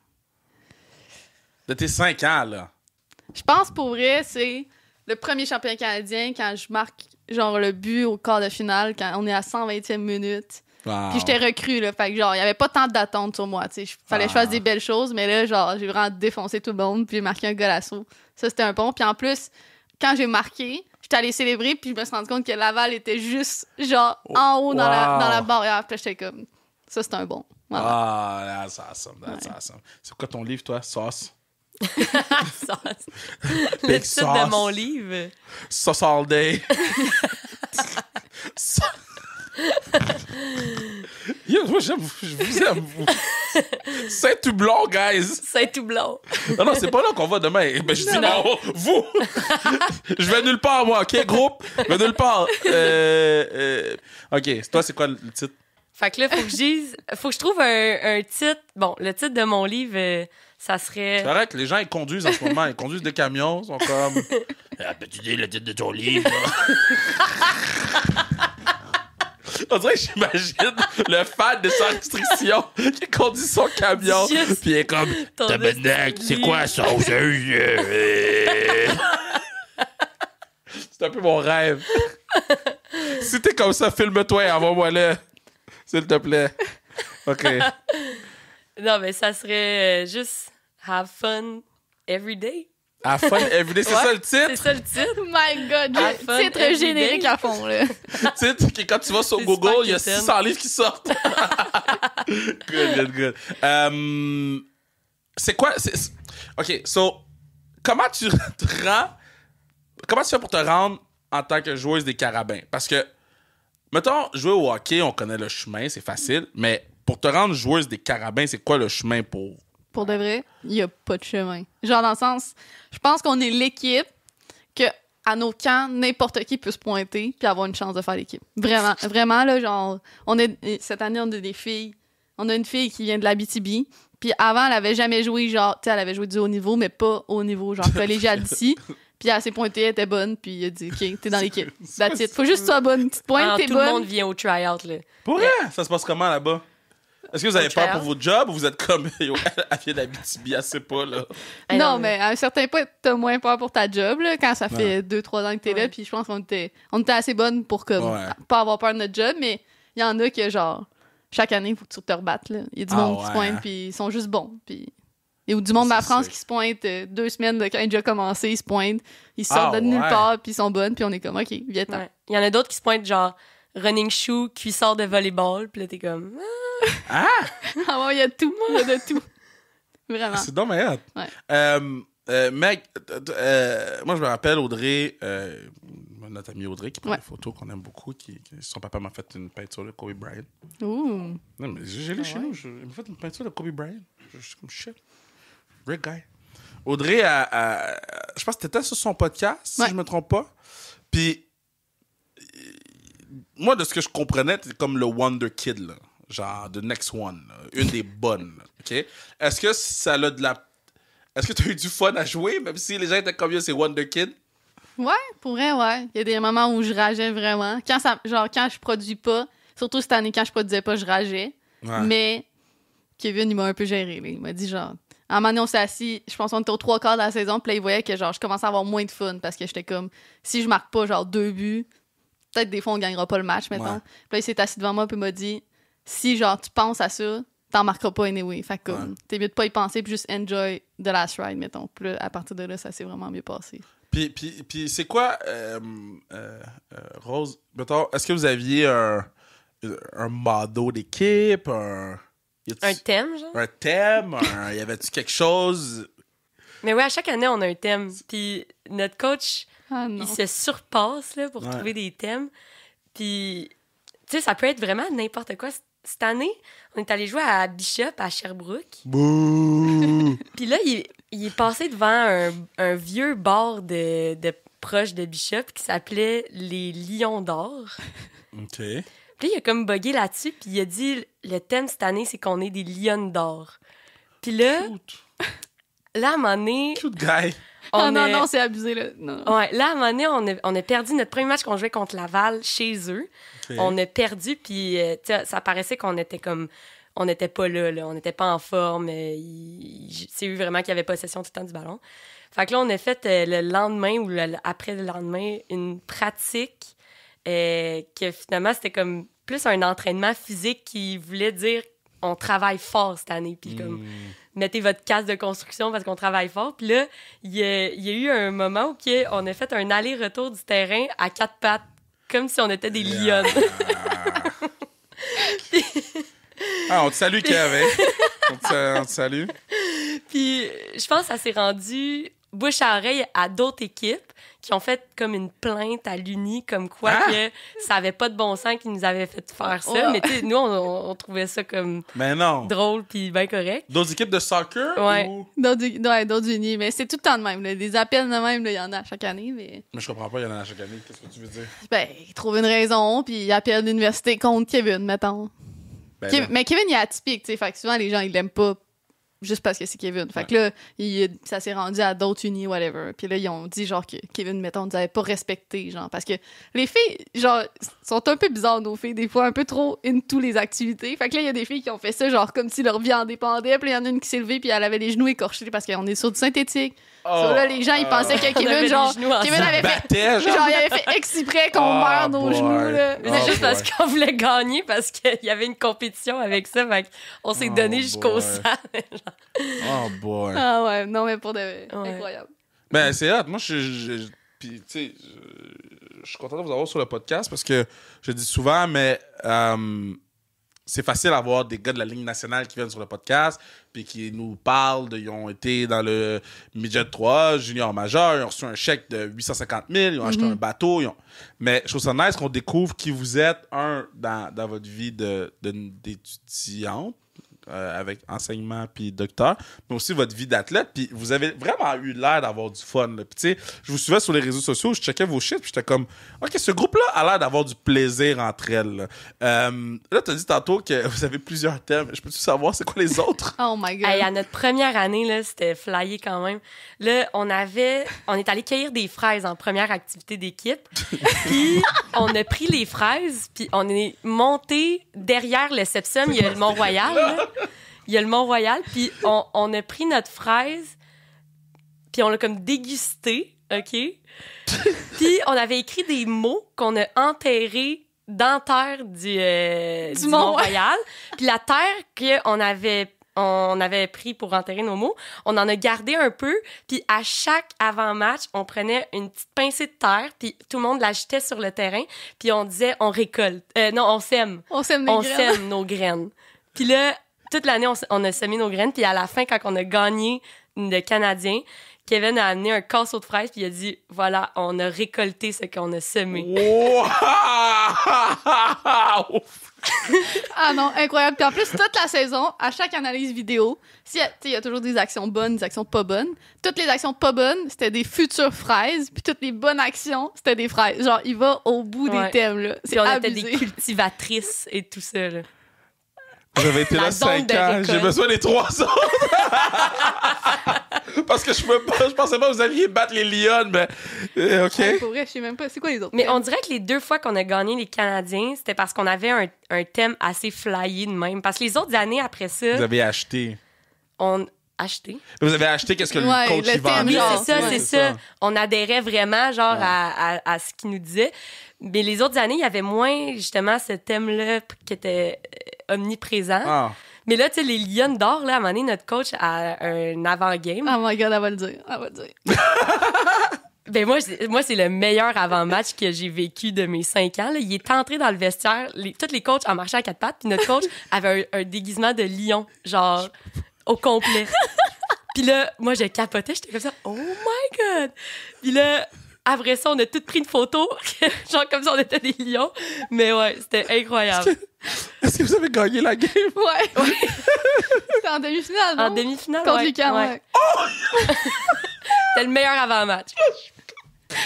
De tes cinq ans, là. Je pense pour vrai, c'est le premier champion canadien quand je marque genre le but au quart de finale, quand on est à 120e minute. Wow. Puis j'étais recrue, là. Fait que, genre, il n'y avait pas tant d'attente sur moi. Tu fallait que je fasse des belles choses, mais là, genre, j'ai vraiment défoncé tout le monde, puis j'ai marqué un golasso. Ça, c'était un bon. Puis en plus, quand j'ai marqué, j'étais allée célébrer, puis je me suis rendu compte que Laval était juste, genre, en haut dans, la, dans la barrière. Puis j'étais comme, ça, c'est un bon. Ah, that's awesome, that's awesome. C'est quoi ton livre, toi, Sauce? sauce. Le titre de mon livre. Sauce all day. Yo, moi, je vous aime. C'est tout blanc, guys. C'est tout blanc. Non, non, c'est pas là qu'on va demain. Eh ben, je dis, non, vous. je vais nulle part, moi, OK, groupe? Je vais nulle part. Euh, euh, OK, toi, c'est quoi le titre? Fait que là, faut que je dise, faut que je trouve un, titre. Bon, le titre de mon livre, euh, ça serait. C'est vrai que les gens, ils conduisent en ce moment, ils conduisent des camions, ils sont comme. Ah, ben, tu dis le titre de ton livre? On j'imagine le fan de sans restriction qui conduit son camion. Puis est comme, c'est quoi ça? c'est un peu mon rêve. si t'es comme ça, filme-toi et envoie-moi là, S'il te plaît. OK. Non, mais ça serait euh, juste have fun every day. À fun everyday, eh, c'est ça le titre? C'est ça le titre? Oh my god, c'est très eh, générique à fond, là. titre qui, quand tu vas sur Google, il y a 600 livres qui sortent. good, good, good. Euh, c'est quoi? OK, so, comment tu te rends... Comment tu fais pour te rendre en tant que joueuse des carabins? Parce que, mettons, jouer au hockey, on connaît le chemin, c'est facile, mais pour te rendre joueuse des carabins, c'est quoi le chemin pour pour de vrai, il n'y a pas de chemin. Genre, dans le sens, je pense qu'on est l'équipe que à nos camps, n'importe qui peut se pointer puis avoir une chance de faire l'équipe. Vraiment, vraiment, là, genre, on est, cette année, on a des filles. On a une fille qui vient de la BTB. Puis avant, elle avait jamais joué, genre, tu sais, elle avait joué du haut niveau, mais pas haut niveau, genre, collégial d'ici. Puis elle s'est pointée, elle était bonne, puis il a dit, OK, t'es dans l'équipe. Faut juste que sois bonne. Tu bonne. Tout le monde vient au try là. Pour rien, Ça se passe comment là-bas? Est-ce que vous avez peur pour votre job ou vous êtes comme, à vient d'Abitibi, pas, là? non, mais à un certain point, t'as moins peur pour ta job, là, quand ça fait 2-3 ans que t'es là, puis je pense qu'on était, on assez bonnes pour comme, pas avoir peur de notre job, mais il y en a que, genre, chaque année, il faut que tu te rebattes, Il y a du ah monde qui se pointe, hein. puis ils sont juste bons, puis... Et ou du monde de ma France qui se pointe euh, deux semaines de, quand il a déjà commencé, ils se pointent, ils sortent ah de nulle part, puis ils sont bonnes, puis on est comme, OK, viens ouais. Il y en a d'autres qui se pointent genre running shoe, cuissard de volleyball. Puis là, t'es comme. Ah! ah, ah il y a tout, il y a de tout. Ah, Vraiment. C'est dommage. Ouais. Euh, euh mec, euh, moi je me rappelle Audrey, euh, notre amie Audrey qui prend des photos qu'on aime beaucoup, qui, son papa m'a fait une peinture de Kobe Bryant. Ouh. Non mais j'ai l'ai ah chez nous, il m'a fait une peinture de Kobe Bryant. Je, suis comme shit, great guy. Audrey, a, je pense que t'étais sur son podcast si je me trompe pas, puis moi, de ce que je comprenais, c'est comme le Wonder Kid, genre de Next One, une des bonnes. ok Est-ce que ça a de la. Est-ce que tu as eu du fun à jouer, même si les gens étaient comme c'est Wonder Kid? Ouais, pour vrai, ouais. Il y a des moments où je rageais vraiment. Quand genre, quand je produis pas, surtout cette année, quand je produisais pas, je rageais. Mais Kevin, il m'a un peu géré. Il m'a dit, genre, à un moment donné, on s'est assis, je pense qu'on était au trois quarts de la saison, puis là, il voyait que, genre, je commençais à avoir moins de fun parce que j'étais comme, si je marque pas, genre, deux buts, peut-être des fois on ne gagnera pas le match, mettons. Puis là, il s'est assis devant moi, puis il m'a dit si genre tu penses à ça, t'en marqueras pas anyway. Fait que t'es mieux de pas y penser, puis juste enjoy the last ride, mettons. Puis là, à partir de là, ça s'est vraiment mieux passé. Puis, puis, c'est quoi, euh, euh, euh, Rose, mettons, est-ce que vous aviez un, un d'équipe, un. thème, genre? Un thème, y avait-tu quelque chose? Mais oui, à chaque année, on a un thème. Puis notre coach, ah, il se surpasse là, pour trouver des thèmes. Puis, tu sais, ça peut être vraiment n'importe quoi. Cette année, on est allé jouer à Bishop à Sherbrooke. Puis là, il, est passé devant un, vieux bar de, de, proche de Bishop qui s'appelait les Lions d'or. OK. Puis il a comme bugué là-dessus, puis il a dit le thème cette année, c'est qu'on est des lions d'or. Puis là, là, à un moment donné. On oh non, non, c'est abusé, là. Ouais, là, à un moment donné, on a, perdu notre premier match qu'on jouait contre Laval chez eux. On a perdu, puis euh, ça paraissait qu'on était comme. On n'était pas là, on n'était pas en forme. Euh, c'est eu vraiment qu'il y avait possession tout le temps du ballon. Fait que là, on a fait euh, le lendemain ou après le lendemain une pratique que finalement, c'était comme plus un entraînement physique qui voulait dire on travaille fort cette année. Puis comme. Hmm mettez votre casse de construction parce qu'on travaille fort. Puis là, il y, a, eu un moment où on a fait un aller-retour du terrain à quatre pattes, comme si on était des lions Ah, on te salue, qui hein? avait on te salue. Puis je pense que ça s'est rendu bouche à oreille à d'autres équipes qui ont fait comme une plainte à l'Uni, comme quoi ah! que ça avait pas de bon sens qu'ils nous avaient fait faire ça. Ah! Mais nous, on, trouvait ça comme non. drôle puis bien correct. D'autres équipes de soccer? Oui, ou... d'autres unis. Mais c'est tout le temps de même. Des appels de même, il y en a à chaque année. Mais, mais je comprends pas, il y en a à chaque année. Qu'est-ce que tu veux dire? Ben, ils trouvent une raison, puis ils appellent l'université contre Kevin, mettons. Ben mais Kevin, il est atypique, tu sais. Fait souvent, les gens, ils l'aiment pas juste parce que c'est Kevin. Fait que là, ça s'est rendu à d'autres unis, whatever. Puis là, ils ont dit, genre, que Kevin, mettons, ne pas respecté, genre, parce que les filles, genre, sont un peu bizarres, nos filles, des fois, un peu trop tous les activités. Fait que là, il y a des filles qui ont fait ça, genre, comme si leur vie en dépendait. Puis il y en a une qui s'est levée, puis elle avait les genoux écorchés parce qu'on est sur du synthétique. Oh, là, les gens, ils euh, pensaient que Kevin, genre, Kevin avait fait, genre, il avait fait exprès qu'on oh, nos genoux, là. Oh, c'est juste parce qu'on voulait gagner, parce qu'il y avait une compétition avec ça. Fait on s'est donné jusqu'au sang. oh boy. Ah ouais, non, mais pour de. Incroyable. Ben, c'est hâte. Moi, je suis. Puis, tu sais, je suis content de vous avoir sur le podcast parce que je dis souvent, mais. Euh, c'est facile d'avoir des gars de la ligne nationale qui viennent sur le podcast puis qui nous parlent de, ils ont été dans le midget 3 junior majeur ils ont reçu un chèque de 850 000 ils ont acheté mhm. un bateau mais je trouve ça nice qu'on découvre qui vous êtes un dans, dans votre vie d'étudiante euh, avec enseignement puis docteur, mais aussi votre vie d'athlète. Puis vous avez vraiment eu l'air d'avoir du fun. tu sais je vous suivais sur les réseaux sociaux, je checkais vos shit, puis j'étais comme, OK, ce groupe-là a l'air d'avoir du plaisir entre elles. Là, euh, tu as dit tantôt que vous avez plusieurs thèmes. Je peux-tu savoir c'est quoi les autres? oh my God. à notre première année, là, c'était flyé quand même. Là, on avait, on est allé cueillir des fraises en première activité d'équipe. puis on a pris les fraises, puis on est monté derrière le sepsum, il y a le Mont-Royal il y a le Mont-Royal, puis on, a pris notre fraise, puis on l'a comme dégustée, OK? puis on avait écrit des mots qu'on a enterrés dans la terre du, euh, Mont-Royal. puis la terre qu'on avait on avait pris pour enterrer nos mots. On en a gardé un peu, puis à chaque avant-match, on prenait une petite pincée de terre, puis tout le monde l'achetait sur le terrain, puis on disait on récolte. Euh, non, on sème. On nos Sème nos graines. Puis là, toute l'année, on, a semé nos graines. Puis à la fin, quand on a gagné le Canadiens, Kevin a amené un casseau de fraises, puis il a dit Voilà, on a récolté ce qu'on a semé. ah non, incroyable. Puis en plus, toute la saison, à chaque analyse vidéo, il y a toujours des actions bonnes, des actions pas bonnes. Toutes les actions pas bonnes, c'était des futures fraises, puis toutes les bonnes actions, c'était des fraises. Genre, il va au bout des thèmes. Là. puis on était des cultivatrices et tout ça. Là. J'avais été là 5 ans. J'ai besoin des trois autres. Parce que je, ne pensais pas que vous alliez battre les Lions, mais euh, OK. pour vrai, je sais même pas. C'est quoi les autres? Mais on dirait que les deux fois qu'on a gagné les Canadiens, c'était parce qu'on avait un, thème assez flyé de même. Parce que les autres années après ça. Vous avez acheté. On. Acheté. Vous avez acheté qu'est-ce que le ouais, coach le thème, Oui, c'est ça, c'est ça. On adhérait vraiment genre à, à ce qu'il nous disait. Mais les autres années, il y avait moins justement ce thème-là qui était euh, omniprésent. Ah. Mais là, tu sais, les lions d'or, là, à un moment donné, notre coach a un avant-game. Oh my God, elle va le dire. Elle va le dire. Ben moi, moi c'est le meilleur avant-match que j'ai vécu de mes cinq ans. Il est entré dans le vestiaire, les, tous les coachs en marchant à quatre pattes, puis notre coach avait un, déguisement de lion, genre au complet. puis là, moi, je capotais, j'étais comme ça, oh my god! Puis là, après ça, on a toutes pris une photo. Genre comme si on était des lions. Mais ouais, c'était incroyable. Est-ce que, vous avez gagné la game? Ouais. c'était en demi-finale. En demi-finale. Contre les oh! c'était le meilleur avant-match.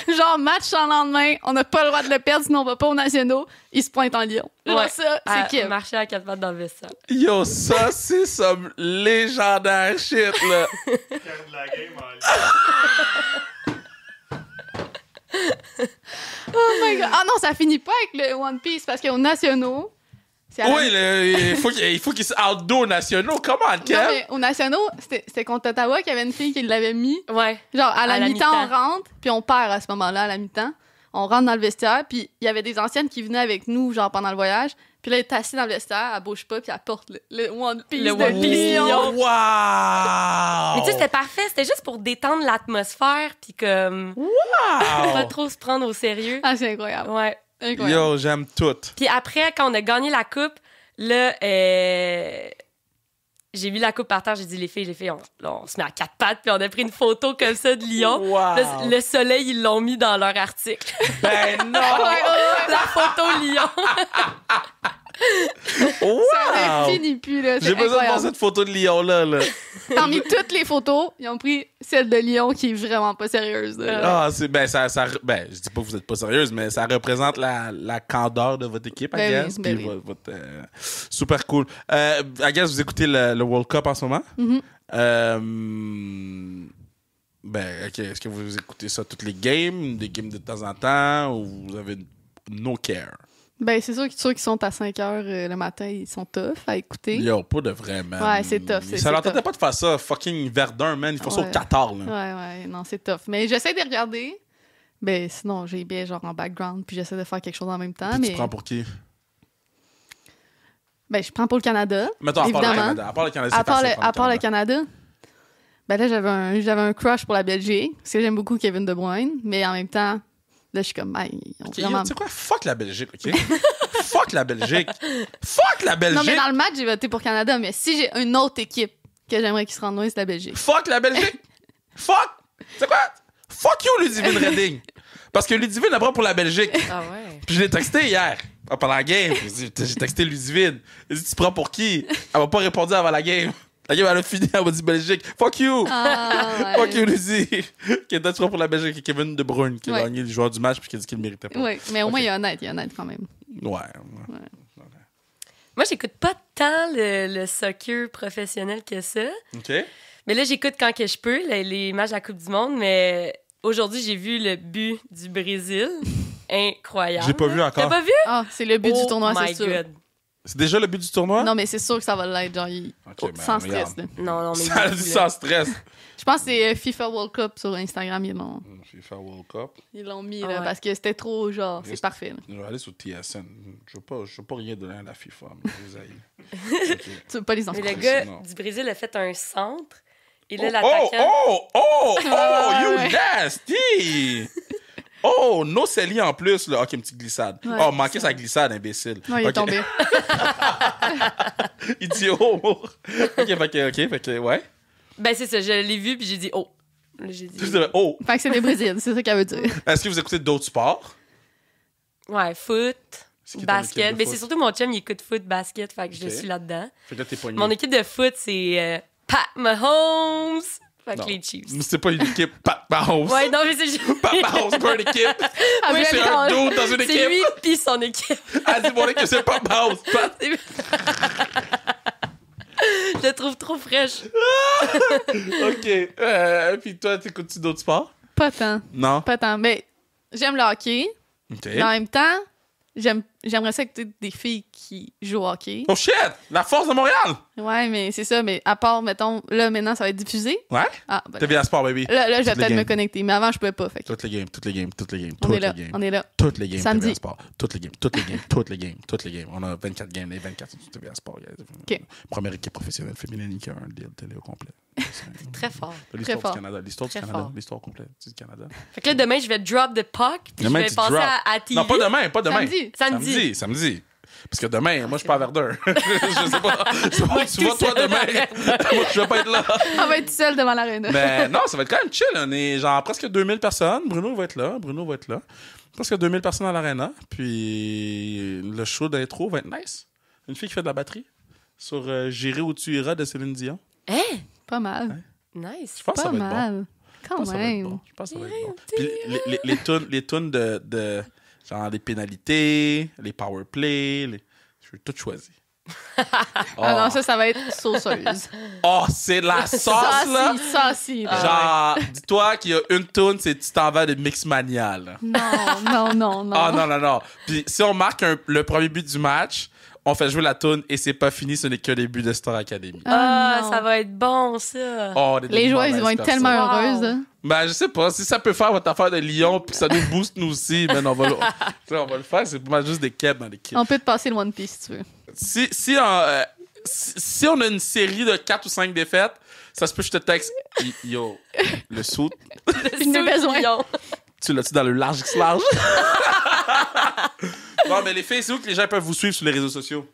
Genre, match en lendemain, on n'a pas le droit de le perdre, sinon on va pas aux nationaux. Il se pointe en lion. Ouais, ça, c'est qui? Marcher à quatre pattes dans le vaisseau. Yo, ça, c'est some légendaire shit, là. la game oh my god. Ah non, ça finit pas avec le One Piece parce qu'au nationaux. Oui, il faut qu'il qu se outdo nationaux. Comment, Kev? Non, mais aux nationaux, c'était contre Ottawa qu'il y avait une fille qui l'avait mis. Ouais. Genre, à la, mi-temps, on rentre, puis on perd à ce moment-là, à la mi-temps. On rentre dans le vestiaire, puis il y avait des anciennes qui venaient avec nous, genre, pendant le voyage. Puis là, elle est assise dans le vestiaire, elle bouge pas, puis elle porte le, le One Piece de Lyon. Wow! Mais tu sais, c'était parfait. C'était juste pour détendre l'atmosphère, puis comme... Wow! pas trop se prendre au sérieux. Ah, c'est incroyable. Ouais. Incroyable. Yo, j'aime tout. Puis après, quand on a gagné la coupe, là... Euh, j'ai vu la coupe par terre, j'ai dit les filles, les filles, on, se met à quatre pattes, puis on a pris une photo comme ça de Lyon. Le, le, soleil, ils l'ont mis dans leur article. Ben non! la photo Lyon. Wow! J'ai besoin de voir cette photo de Lyon-là. Parmi toutes les photos, ils ont pris celle de Lyon qui est vraiment pas sérieuse. Ah, c'est, ben, ça, ben, je dis pas que vous êtes pas sérieuse, mais ça représente la, la candeur de votre équipe, ben ben euh, super cool. Euh, vous écoutez le, World Cup en ce moment? Mm-hmm. Euh, ben, Est-ce que vous écoutez ça toutes les games, des games de temps en temps, ou vous avez no care? Ben, c'est sûr qu'ils sont à 5 heures euh, le matin, ils sont tough à écouter. Yo, pas de vraiment. Ouais, c'est tough. Ça leur tentait pas de faire ça, fucking Verdun, man. Ils font ça au 14, là. Ouais, ouais, non, c'est tough. Mais j'essaie de regarder. Ben, sinon, j'ai bien genre en background, puis j'essaie de faire quelque chose en même temps. mais... Tu prends pour qui? Ben, je prends pour le Canada. Mettons, à part le Canada. À part le Canada, à part à part le Canada. Ben là, j'avais un, j'avais un crush pour la Belgique, parce que j'aime beaucoup Kevin De Bruyne, mais en même temps, Là, je suis comme, ben, Tu sais quoi? Fuck la Belgique, OK? Fuck la Belgique! Fuck la Belgique! Non, mais dans le match, j'ai voté pour Canada, mais si j'ai une autre équipe que j'aimerais qu'ils se rendent loin, c'est la Belgique. Fuck la Belgique! Fuck! C'est quoi? Fuck you, Ludivine Redding! Parce que Ludivine prend pour la Belgique. Ah ouais? Puis je l'ai texté hier, pendant la game. J'ai texté Ludivine. Elle dit, tu prends pour qui? Elle m'a pas répondu avant la game elle a fini, elle m'a dit Belgique. Fuck you! Ah, Fuck you, que tu était pour la Belgique Kevin De Bruyne, qui a gagné le joueur du match puis qui a dit qu'il ne méritait pas. Oui, mais au moins, il est honnête, il est honnête quand même. Ouais. ouais. Moi, j'écoute pas tant le, soccer professionnel que ça. OK. Mais là, j'écoute quand que je peux les, matchs à la Coupe du Monde, mais aujourd'hui, j'ai vu le but du Brésil. Incroyable. J'ai pas vu encore. T'as pas vu? Ah, c'est le but du oh tournoi, c'est sûr. C'est déjà le but du tournoi? Non, mais c'est sûr que ça va l'être, genre, ben, sans stress. Non, non, mais. sans stress. Je pense que c'est euh, FIFA World Cup sur Instagram, ils l'ont mm, FIFA World Cup. ils l'ont mis, ah là, parce que c'était trop, genre, c'est parfait. Je vais aller sur TSN. Je ne veux, pas- veux pas rien donner à la FIFA. mais vous veux pas les Mais le gars du Brésil a fait un centre. Et là, Oh, oh l'attaquant. oh, oh, oh, ah, you guessed nasty! Oh, no cellier en plus. Là. OK, une petite glissade. oh, manquer sa glissade, imbécile. Non, il est tombé. Il OK, fait que, OK, fait que, ouais. Ben, c'est ça. Je l'ai vu, puis j'ai dit, oh. J'ai dit... oh. Fait que c'est des Brésiliennes, c'est ça qu'elle veut dire. Est-ce que vous écoutez d'autres sports? Ouais, foot. Basket. Mais c'est surtout mon chum, il écoute foot, basket, fait que je suis là-dedans. Fait que là, t'es Mon équipe de foot, c'est euh, Pat Mahomes, les Chiefs. C'est pas une équipe Pat Mahomes. Ouais, non, mais c'est juste. Pat Mahomes, pas une équipe. Ah, oui, c'est un dos dans une équipe. C'est lui pis son équipe. Ah, dis-moi que c'est Pat Mahomes. Pat. Je la trouve trop fraîche. ok. et euh, puis toi, t'écoutes-tu d'autres sports? Pas tant. Non. Pas tant. Mais j'aime le hockey. OK. Mais en même temps, j'aime J'aimerais ça que écouter des filles qui jouent au hockey. Oh shit! La force de Montréal! Ouais, mais c'est ça, mais à part, mettons, là, maintenant, ça va être diffusé. Ouais? Ah, ben, à Sport, baby. Là, là je vais peut-être me connecter, mais avant, je pouvais pas. Fait Toutes les games, toutes les games, toutes les games, toutes les games. On est là. Toutes les games, TVA Sport. Toutes les games, toutes les games, toutes les games, toutes les games. On a 24 games, les 24 bien TVA Sport. Ok. Première équipe professionnelle féminine qui a un deal télé au complet. très fort. L'histoire du Canada. L'histoire du Canada. L'histoire complète du Canada. Fait que là, demain, je vais drop the puck, puis je vais passer à, TV. Non, pas demain, pas demain. Samedi. Samedi samedi, samedi. Parce que demain, moi, je suis pas à Verdun. je sais pas. tu vois, toi, demain. moi, je vais pas être là. On va être seul devant l'arène. Mais non, ça va être quand même chill. On est genre presque 2000 personnes. Bruno va être là. Bruno va être là. Presque 2000 personnes à l'aréna. Puis le show d'intro va être nice. Une fille qui fait de la batterie sur euh, J'irai où tu iras de Céline Dion. Eh, Pas mal. Hein? Nice. Je pense pas ça va mal. être bon. Quand même. Je pense que ça va être bon. les, les, les tunes de Genre les pénalités, les power play, je veux tout choisir. Ah non, ça, ça va être sauceuse. Oh, c'est la sauce, là! Ça, Saucy, Genre, dis-toi qu'il y a une toune, c'est Tu t'en vas de mix manial. Non, non, non, non. Oh, non, non, non. Puis si on marque le premier but du match, on fait jouer la tune et c'est pas fini, ce n'est que le début de Star Academy. Ah, ah ça va être bon, ça. Oh, les joueurs, ils vont être tellement heureuses. Hein. Ben, je sais pas, si ça peut faire votre affaire de Lyon puis ça nous booste nous aussi, ben, on va le, faire. C'est pas juste des quêtes dans l'équipe. On peut te passer le One Piece si tu veux. Si, si, euh, si, on a une série de 4 ou 5 défaites, ça se peut que je te texte Yo, le soute. Une besoin. Tu l'as-tu dans le large X large? Bon, mais les filles, c'est où que les gens peuvent vous suivre sur les réseaux sociaux?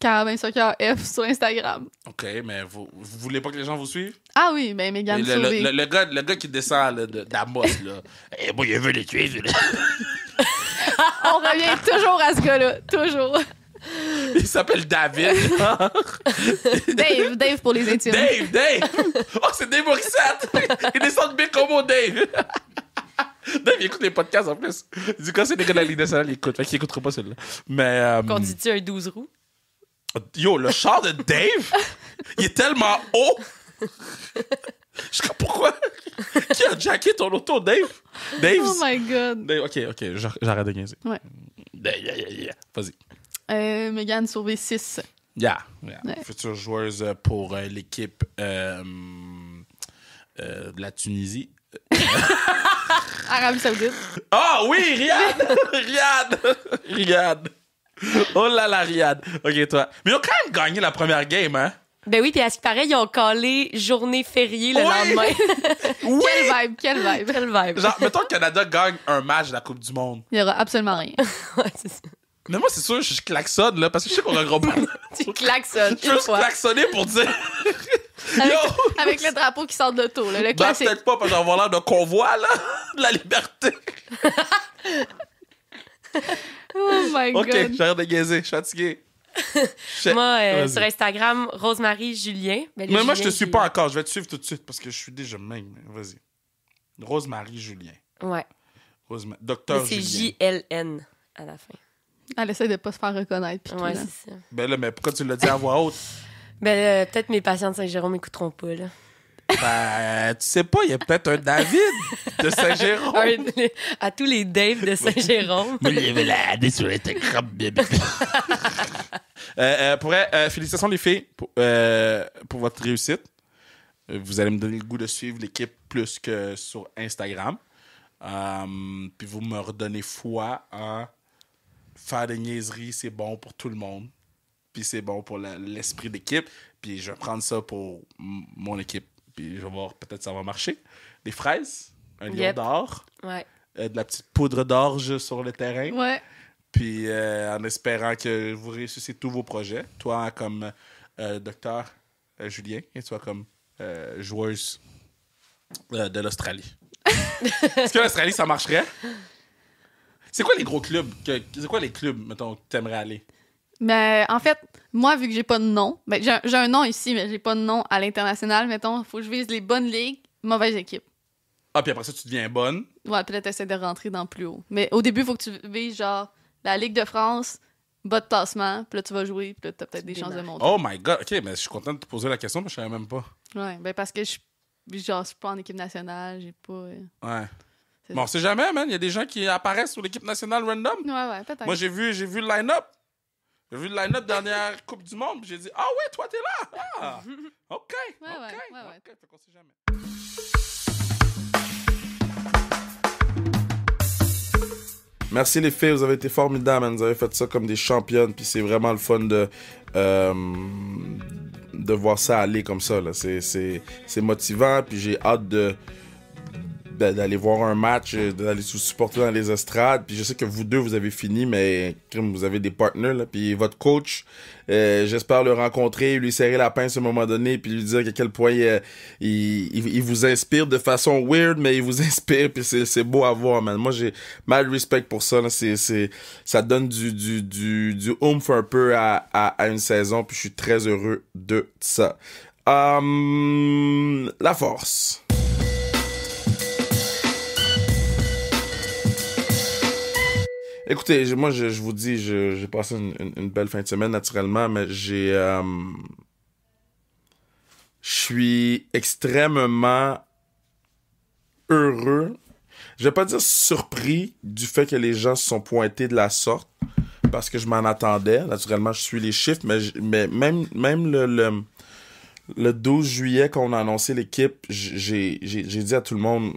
Carabin Soccer F sur Instagram. OK, mais vous, voulez pas que les gens vous suivent? Ah oui, mais mes gars le, le, le, gars, le gars qui descend de, d'Amos, là. Eh, moi, il veut les tuer, On revient toujours à ce gars-là. Toujours. Il s'appelle David. Dave, Dave pour les intimes. Dave, Dave! Oh, c'est Dave Morissette! Il descend de Bicomo, Dave! Dave, il écoute les podcasts en plus. Du coup, c'est des gars de la Ligue nationale, il écoute. Fait qu'il écoutera pas celui-là. Mais. Euh, dit-tu un 12 roues? Yo, le char de Dave, il est tellement haut. Je sais pas pourquoi. Qui a jacké ton auto, Dave? Dave? Oh my god. Dave- Ok, ok, j'arrête de gagner. Ouais. Yeah, yeah, yeah, yeah. Vas-y. Euh, Megan sauvé 6. Yeah, yeah. Future joueuse pour euh, l'équipe euh, euh, de la Tunisie. Arabie Saoudite. Ah oui, Riyad! Riyad! Riyad! Oh là là, Riyad! Ok, toi. Mais ils ont quand même gagné la première game, hein? Ben oui, puis à ce qui paraît, ils ont calé journée fériée le lendemain. Quelle vibe, quelle vibe, quelle vibe. Genre, mettons que le Canada gagne un match de la Coupe du Monde. Il n'y aura absolument rien. ouais, c'est ça. Mais moi, c'est sûr, je klaxonne, là, parce que je sais qu'on a un gros pas. tu klaxonnes. Je veux klaxonner pour dire. avec, avec, le drapeau qui sort de l'auto, là. Le ben, peut-être pas, parce que avoir l'air de convoi, là, de la liberté. oh my god. Ok, j'ai de gazer, je suis fatigué. moi, euh, sur Instagram, Rosemary Julien. Ben, mais moi, je te suis pas encore. Je vais te suivre tout de suite parce que je suis déjà même. Vas-y. Rosemary Julien. Ouais. Rosemary... Docteur Julien. C'est J-L-N à la fin. Elle essaie de pas se faire reconnaître. Ben là, mais pourquoi tu l'as dit à voix haute? Ben, euh, peut-être mes patients de Saint-Jérôme m'écouteront pas, là. Ben, tu sais pas, il y a peut-être un David de Saint-Jérôme. à tous les Dave de Saint-Jérôme. Vous avait la année sur les bébé. félicitations, les filles, pour, euh, pour votre réussite. Euh, vous allez me donner le goût de suivre l'équipe plus que sur Instagram. puis vous me redonnez foi à faire des niaiseries, c'est bon pour tout le monde. Puis c'est bon pour l'esprit d'équipe. Puis je vais prendre ça pour mon équipe. Puis je vais voir, peut-être ça va marcher. Des fraises, un lion d'or, euh, de la petite poudre d'orge sur le terrain. Puis euh, en espérant que vous réussissez tous vos projets. Toi, comme euh, docteur Julien, et toi, comme joueuse de l'Australie. Est-ce que l'Australie, ça marcherait? C'est quoi les gros clubs? C'est quoi les clubs, mettons, que t'aimerais aller? Mais ben, en fait, moi, vu que j'ai pas de nom, ben, j'ai, un nom ici, mais j'ai pas de nom à l'international, mettons, faut que je vise les bonnes ligues, mauvaises équipes. Ah, puis après ça, tu deviens bonne. Ouais, puis là, essaies de rentrer dans plus haut. Mais au début, faut que tu vises genre la Ligue de France, bas de tassement, puis là, tu vas jouer, puis là, t'as peut-être des chances de monter. Oh my god, ok, mais je suis contente de te poser la question, mais je savais même pas. Ouais, ben parce que je je suis pas en équipe nationale, j'ai pas. Euh, ouais. Bon, on sait jamais, man. Il y a des gens qui apparaissent sur l'équipe nationale random. Ouais, ouais, peut-être. Moi, j'ai vu, j'ai vu le line-up. J'ai vu le line-up dernière Coupe du Monde. J'ai dit, ah ouais, toi, t'es là. Ah! OK. OK. OK. Fait sait jamais. Merci les filles, vous avez été formidables, man. vous avez fait ça comme des championnes, puis c'est vraiment le fun de, euh, de voir ça aller comme ça. C'est motivant, puis j'ai hâte de, d'aller voir un match, euh, d'aller vous supporter dans les estrades. Puis je sais que vous deux, vous avez fini, mais vous avez des partenaires. Puis votre coach, euh, j'espère le rencontrer, lui serrer la pince à un moment donné, puis lui dire à quel point euh, il, vous inspire de façon weird, mais il vous inspire. Puis c'est beau à voir, man. Moi, j'ai mal respect pour ça. Là. ça donne du, du, du, du oomph un peu à, à, une saison. Puis je suis très heureux de ça. Hum, la force. Écoutez, moi, je, vous dis, j'ai passé une, belle fin de semaine, naturellement, mais j'ai. Euh, je suis extrêmement heureux. Je vais pas dire surpris du fait que les gens se sont pointés de la sorte, parce que je m'en attendais. Naturellement, je suis les chiffres, mais, mais même, même le, le, le 12 juillet, quand on a annoncé l'équipe, j'ai dit à tout le monde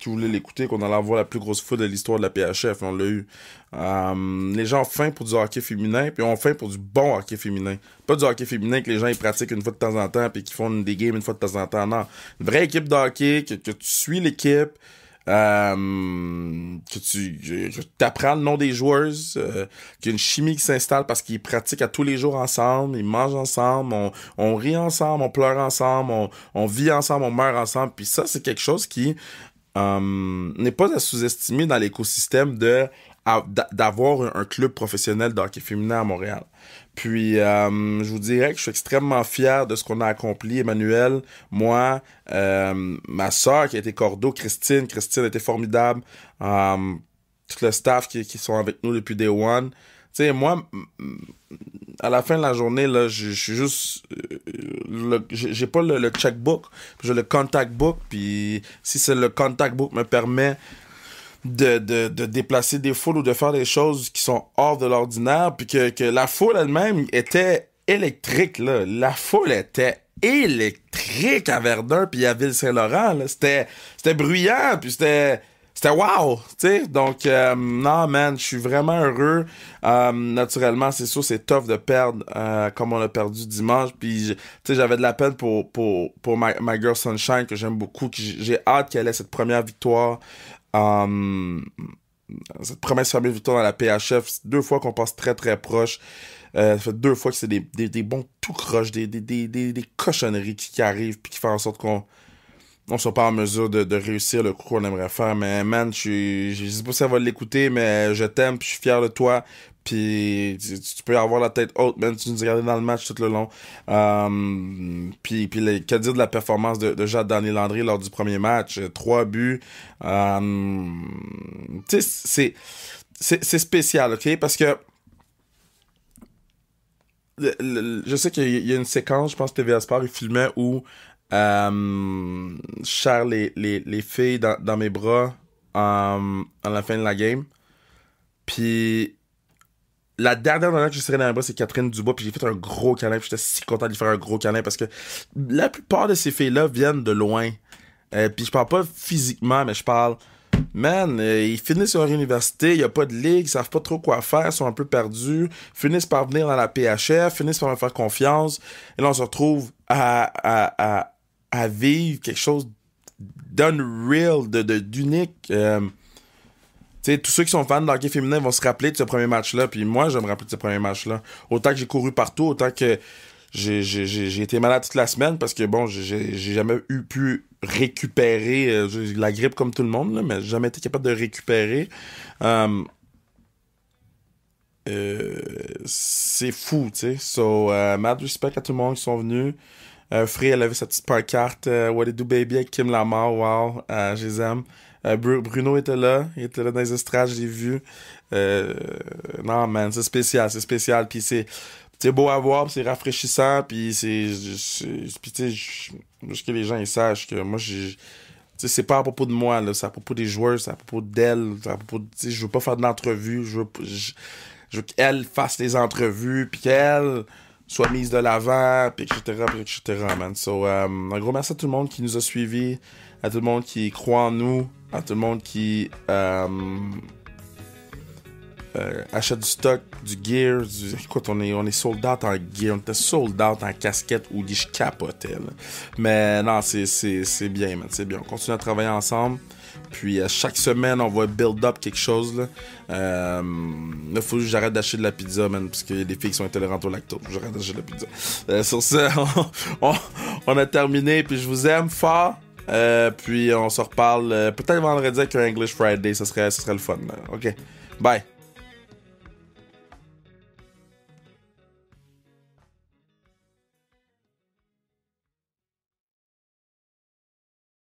qui voulait l'écouter qu'on allait avoir la plus grosse foule de l'histoire de la PHF. On l'a eu. Euh, les gens ont faim pour du hockey féminin, puis ont faim pour du bon hockey féminin. Pas du hockey féminin que les gens pratiquent une fois de temps en temps, puis qui font des games une fois de temps en temps. Non. Une vraie équipe de hockey, que, tu suis l'équipe. Euh, que tu apprends le nom des joueuses, qu'une euh, qu'il y a une chimie qui s'installe parce qu'ils pratiquent à tous les jours ensemble, ils mangent ensemble, on, rit ensemble, on pleure ensemble, on, on vit ensemble, on meurt ensemble. Puis ça, c'est quelque chose qui, euh, n'est pas à sous-estimer dans l'écosystème de d'avoir un, club professionnel d'hockey féminin à Montréal. Puis, euh, je vous dirais que je suis extrêmement fier de ce qu'on a accompli, Emmanuel, moi, euh, ma soeur qui a été cordeau, Christine. Christine était formidable. tout le staff qui, qui, sont avec nous depuis Day One sais, moi, à la fin de la journée, là, je suis juste. Euh, j'ai pas le, checkbook, j'ai le contact book, puis si c'est le contact book me permet de, déplacer des foules ou de faire des choses qui sont hors de l'ordinaire, puis que, la foule elle-même était électrique, là. La foule était électrique à Verdun puis à Ville-Saint-Laurent, C'était, c'était bruyant, puis c'était c'était wow, tu sais. Donc, euh, non, man, je suis vraiment heureux. Euh, naturellement, c'est sûr, c'est tough de perdre euh, comme on a perdu dimanche. Puis, tu sais, j'avais de la peine pour, pour, pour My, Girl Sunshine, que j'aime beaucoup. J'ai hâte qu'elle ait cette première victoire. cette première fameuse victoire dans la PHF. Deux fois qu'on passe très, très proche. ça fait deux fois que c'est des, bons tout croches, des, des, cochonneries qui, qui arrivent, puis qui font en sorte qu'on on sont pas en mesure de, réussir le coup qu'on aimerait faire. Mais man, je, je sais pas si elle va l'écouter, mais je t'aime, puis je suis fier de toi. Puis tu, peux avoir la tête haute, man. Tu nous regardes dans le match tout le long. Um, puis, puis les, que dire de la performance de, jacques Daniel Landry lors du premier match? Euh, trois buts. Um, tu sais, c'est spécial, OK? Parce que je sais qu'il y a une séquence, je pense, TVA Sport, il filmait où euh, cher les, les, les, filles dans, dans mes bras euh, à la fin de la game. Puis la dernière dernière que je serrée dans mes bras, c'est Catherine Dubois. Puis j'ai fait un gros câlin. j'étais si content de lui faire un gros câlin parce que la plupart de ces filles-là viennent de loin. Euh, puis je parle pas physiquement, mais je parle. Man, euh, ils finissent leur université, il a pas de ligue, ils savent pas trop quoi faire, ils sont un peu perdus, finissent par venir dans la PHF, finissent par me faire confiance, et là on se retrouve à, à, à vivre quelque chose d'unreal, d'unique. Euh, tous ceux qui sont fans de hockey féminin vont se rappeler de ce premier match-là. Puis moi, je me rappelle de ce premier match-là. Autant que j'ai couru partout, autant que j'ai été malade toute la semaine parce que bon, j'ai jamais eu pu récupérer euh, la grippe comme tout le monde, là, mais j'ai jamais été capable de récupérer. Euh, c'est fou, tu sais. So, mad respect à tout le monde qui sont venus. Euh, Free, elle avait sa petite pancarte. Euh, What It Do Baby avec Kim Lamar. Wow, euh, je aime. Euh, Bruno était là. Il était là dans les estrades, je l'ai vu. non, man, c'est spécial, c'est spécial. Puis c'est c'est beau à voir, c'est rafraîchissant, puis c'est... Puis tu sais, que les gens sachent que moi, j'ai c'est pas à propos de moi, là. C'est à propos des joueurs, c'est à propos d'elle. C'est à propos sais, je veux pas faire de Je veux, je, veux qu'elle fasse des entrevues, puis qu'elle soit mise de l'avant, puis etc., puis man. So, euh, un gros merci à tout le monde qui nous a suivis, à tout le monde qui croit en nous, à tout le monde qui euh, euh, achète du stock, du gear, du... Écoute, on est, on est sold out en gear, on était sold out en casquette ou je capotais, Mais non, c'est bien, c'est bien. On continue à travailler ensemble. Puis à chaque semaine, on va build up quelque chose. Là, euh, faut que j'arrête d'acheter de la pizza, man, parce qu'il y a des filles qui sont intolérantes au lactose. J'arrête d'acheter de la pizza. Euh, sur ce, on, a terminé. Puis je vous aime fort. Euh, puis on se reparle peut-être vendredi avec un English Friday. Ça serait, ça serait le fun. OK. Bye.